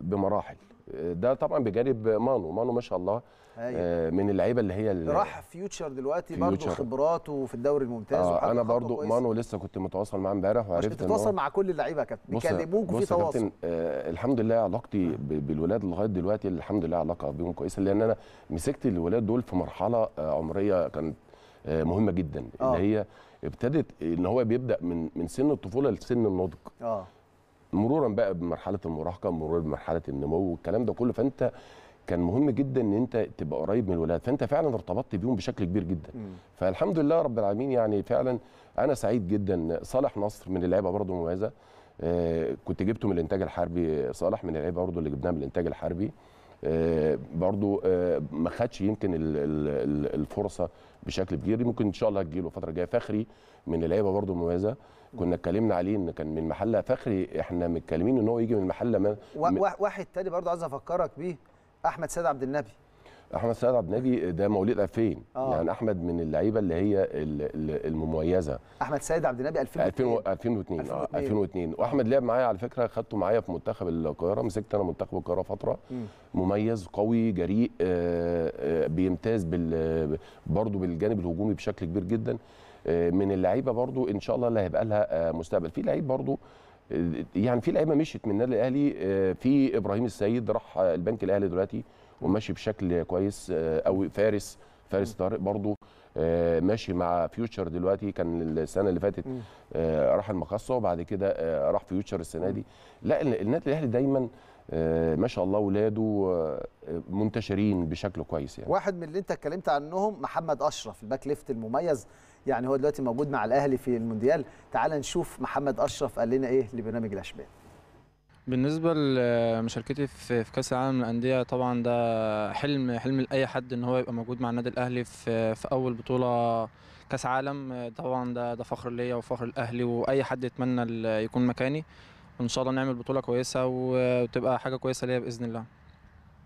بمراحل ده طبعا بجانب مانو مانو ما شاء الله أيوة. آه، من اللعيبه اللي هي اللي راح فيوتشر دلوقتي برضه خبراته في الدوري الممتاز آه انا برضه مانو لسه كنت متواصل معاه امبارح وعرفت ان تتواصل مع كل اللعيبه يا كابتن بيكلموك وفي تواصل آه الحمد لله علاقتي بالولاد لغايه دلوقتي الحمد لله علاقه بيهم كويسه لان انا مسكت الولاد دول في مرحله آه عمريه كانت آه مهمه جدا آه. اللي هي ابتدت ان هو بيبدا من من سن الطفوله لسن النضج اه مرورا بقى بمرحله المراهقه مرورا بمرحله النمو والكلام ده كله فانت كان مهم جدا ان انت تبقى قريب من الولاد فانت فعلا ارتبطت بيهم بشكل كبير جدا مم. فالحمد لله رب العالمين يعني فعلا انا سعيد جدا صالح نصر من اللعيبه برضه مميزه آه كنت جبته من الانتاج الحربي صالح من اللعيبه برضه اللي جبناها من الانتاج الحربي آه برضه آه ما خدش يمكن الفرصه بشكل كبير ممكن ان شاء الله هتجيله الفتره الجايه فخري من اللعيبه برضه مميزه كنا اتكلمنا عليه ان كان من محله فخري احنا متكلمين ان هو يجي من محله ما واحد تاني برضه عايز افكرك بيه احمد سيد عبد النبي احمد سيد عبد النبي ده مواليد 2000 آه. يعني احمد من اللعيبه اللي هي المميزه احمد سيد عبد النبي 2002 2002 اه 2002 واحمد لعب معايا على فكره خدته معايا في منتخب القاهره مسكت انا منتخب القاهره فتره م. مميز قوي جريء آه آه بيمتاز بال برضه بالجانب الهجومي بشكل كبير جدا آه، من اللعيبه برضه ان شاء الله اللي هيبقى لها آه، مستقبل في لعيب برضه يعني في لعيبه مشيت من النادي الاهلي آه، في ابراهيم السيد راح البنك الاهلي دلوقتي وماشي بشكل كويس قوي آه، فارس فارس طارق برضو آه، ماشي مع فيوتشر دلوقتي كان السنه اللي فاتت راح المقصه وبعد كده راح فيوتشر السنه دي لا النادي الاهلي دايما ما شاء الله ولاده منتشرين بشكل كويس يعني واحد من اللي انت اتكلمت عنهم محمد اشرف الباك ليفت المميز يعني هو دلوقتي موجود مع الاهلي في المونديال تعال نشوف محمد اشرف قال لنا ايه لبرنامج الاشبال بالنسبه لمشاركتي في كاس العالم للانديه طبعا ده حلم حلم لاي حد ان هو يبقى موجود مع النادي الاهلي في في اول بطوله كاس عالم طبعا ده ده فخر ليا وفخر الاهلي واي حد يتمنى يكون مكاني وان شاء الله نعمل بطوله كويسه وتبقى حاجه كويسه ليا باذن الله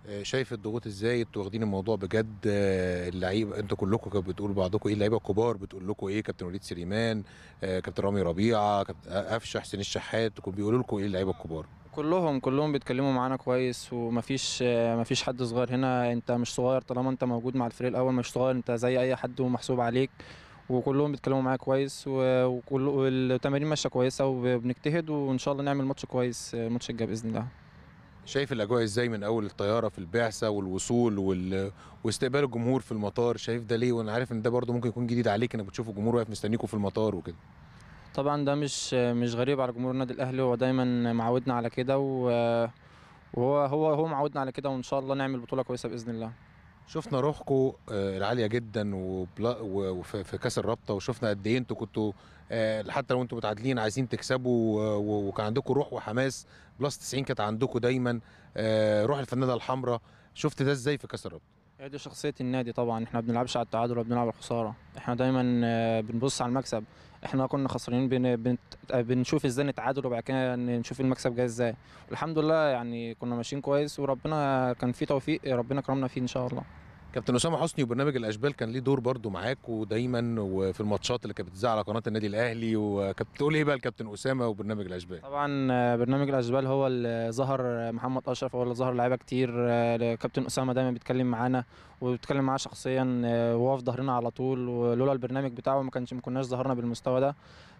آه، شايف الضغوط ازاي انتوا واخدين الموضوع بجد آه، اللعيبه انتوا كلكم كانوا بتقولوا بعضكم ايه اللعيبه الكبار بتقول لكم ايه كابتن وليد سليمان آه، كابتن رامي ربيعه قفشه حسين الشحات كانوا بيقولوا لكم ايه اللعيبه الكبار كلهم كلهم بيتكلموا معانا كويس ومفيش مفيش حد صغير هنا انت مش صغير طالما انت موجود مع الفريق الاول مش صغير انت زي اي حد ومحسوب عليك وكلهم بيتكلموا معايا كويس وكل التمارين ماشيه كويسه وبنجتهد وان شاء الله نعمل ماتش كويس الماتش الجاي باذن الله شايف الاجواء ازاي من اول الطياره في البعثه والوصول وال... واستقبال الجمهور في المطار شايف ده ليه وانا عارف ان ده برده ممكن يكون جديد عليك انك بتشوف الجمهور واقف مستنيكوا في المطار وكده طبعا ده مش مش غريب على جمهور النادي الاهلي هو دايما معودنا على كده وهو هو هو معودنا على كده وان شاء الله نعمل بطوله كويسه باذن الله شفنا روحكم آه، العاليه جدا وفي كاس الرابطه وشفنا قد ايه انتوا كنتوا آه، حتى لو انتوا متعادلين عايزين تكسبوا وكان عندكم روح وحماس بلس 90 كانت عندكم دايما آه، روح الفنانه الحمراء شفت ده ازاي في كاس الرابطه؟ هي دي شخصيه النادي طبعا احنا ما بنلعبش على التعادل ولا بنلعب على الخساره احنا دايما بنبص على المكسب احنا كنا خسرانين بن... بن... آه، بنشوف ازاي نتعادل وبعد كده نشوف المكسب جاي ازاي الحمد لله يعني كنا ماشيين كويس وربنا كان فيه توفيق ربنا كرمنا فيه ان شاء الله كابتن اسامه حسني وبرنامج الاشبال كان ليه دور برضو معاك ودايما وفي الماتشات اللي كانت بتذاع على قناه النادي الاهلي وكابتن تقول ايه بقى لكابتن اسامه وبرنامج الاشبال؟ طبعا برنامج الاشبال هو اللي ظهر محمد اشرف هو اللي ظهر لعيبه كتير آه، كابتن اسامه دايما بيتكلم معانا وبيتكلم معاه شخصيا آه، وهو في ظهرنا على طول ولولا البرنامج بتاعه ما كانش ما كناش ظهرنا بالمستوى ده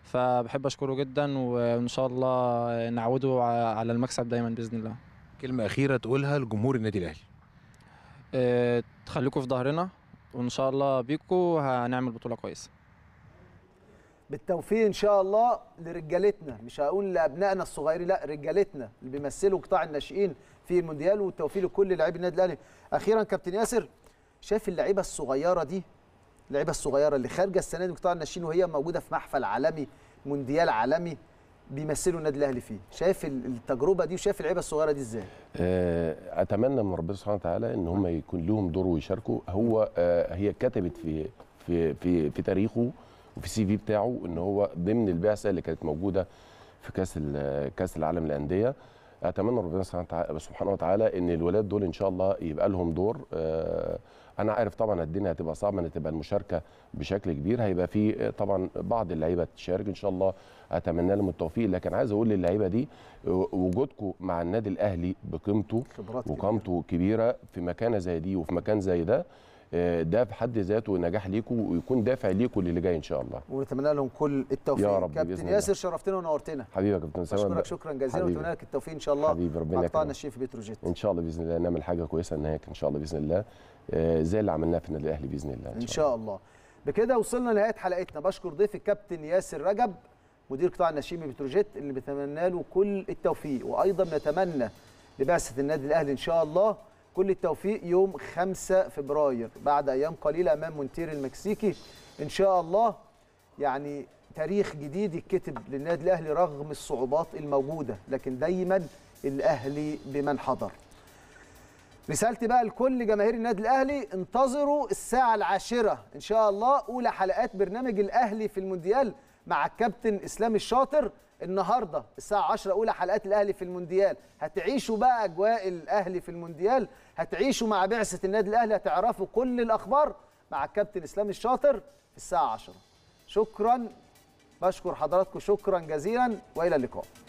فبحب اشكره جدا وان شاء الله نعوده على المكسب دايما باذن الله. كلمه اخيره تقولها لجمهور النادي الاهلي. آه، تخليكم في ظهرنا وان شاء الله بيكم هنعمل بطوله كويسه بالتوفيق ان شاء الله لرجالتنا مش هقول لابنائنا الصغيرين لا رجالتنا اللي بيمثلوا قطاع الناشئين في المونديال والتوفيق لكل لاعبي النادي الاهلي اخيرا كابتن ياسر شايف اللعيبه الصغيره دي اللعيبه الصغيره اللي خارجه السنه دي قطاع الناشئين وهي موجوده في محفل عالمي مونديال عالمي بيمثلوا النادي الاهلي فيه شايف التجربه دي وشايف اللعيبه الصغيره دي ازاي آه، اتمنى من ربنا سبحانه وتعالى ان هم يكون لهم دور ويشاركوا هو آه، هي كتبت في في في, في تاريخه وفي السي في بتاعه ان هو ضمن البعثه اللي كانت موجوده في كاس كاس العالم للانديه اتمنى ربنا سبحانه وتعالى ان الولاد دول ان شاء الله يبقى لهم دور آه، انا عارف طبعا الدنيا هتبقى صعبه ان تبقى المشاركه بشكل كبير هيبقى في طبعا بعض اللعيبه تشارك ان شاء الله اتمنى لهم التوفيق لكن عايز اقول للعيبه دي وجودكم مع النادي الاهلي بقيمته وقامته كبيره في مكانه زي دي وفي مكان زي ده آه، ده في حد ذاته نجاح ليكم ويكون دافع ليكم للي جاي ان شاء الله ونتمنى لهم كل التوفيق يا رب كابتن ياسر شرفتنا ونورتنا حبيبي يا كابتن سلام بشكرك شكرا جزيلا ونتمنى لك التوفيق ان شاء الله حبيبي ربنا يكرمك الشيف بتروجيت ان شاء الله باذن الله نعمل حاجه كويسه هناك ان شاء الله باذن الله آه، زي اللي عملناه في النادي الاهلي باذن الله ان شاء, إن شاء الله. بكده وصلنا لنهايه حلقتنا بشكر ضيفي الكابتن ياسر رجب مدير قطاع الناشئين بتروجيت اللي بنتمنى له كل التوفيق وايضا نتمنى لبعثه النادي الاهلي ان شاء الله كل التوفيق يوم 5 فبراير بعد ايام قليله امام مونتير المكسيكي ان شاء الله يعني تاريخ جديد يتكتب للنادي الاهلي رغم الصعوبات الموجوده لكن دايما الاهلي بمن حضر رسالتي بقى لكل جماهير النادي الاهلي انتظروا الساعه العاشره ان شاء الله اولى حلقات برنامج الاهلي في المونديال مع الكابتن اسلام الشاطر النهارده الساعه 10 اولى حلقات الاهلي في المونديال هتعيشوا بقى اجواء الاهلي في المونديال هتعيشوا مع بعثه النادي الاهلي هتعرفوا كل الاخبار مع الكابتن اسلام الشاطر الساعه 10 شكرا بشكر حضراتكم شكرا جزيلا والى اللقاء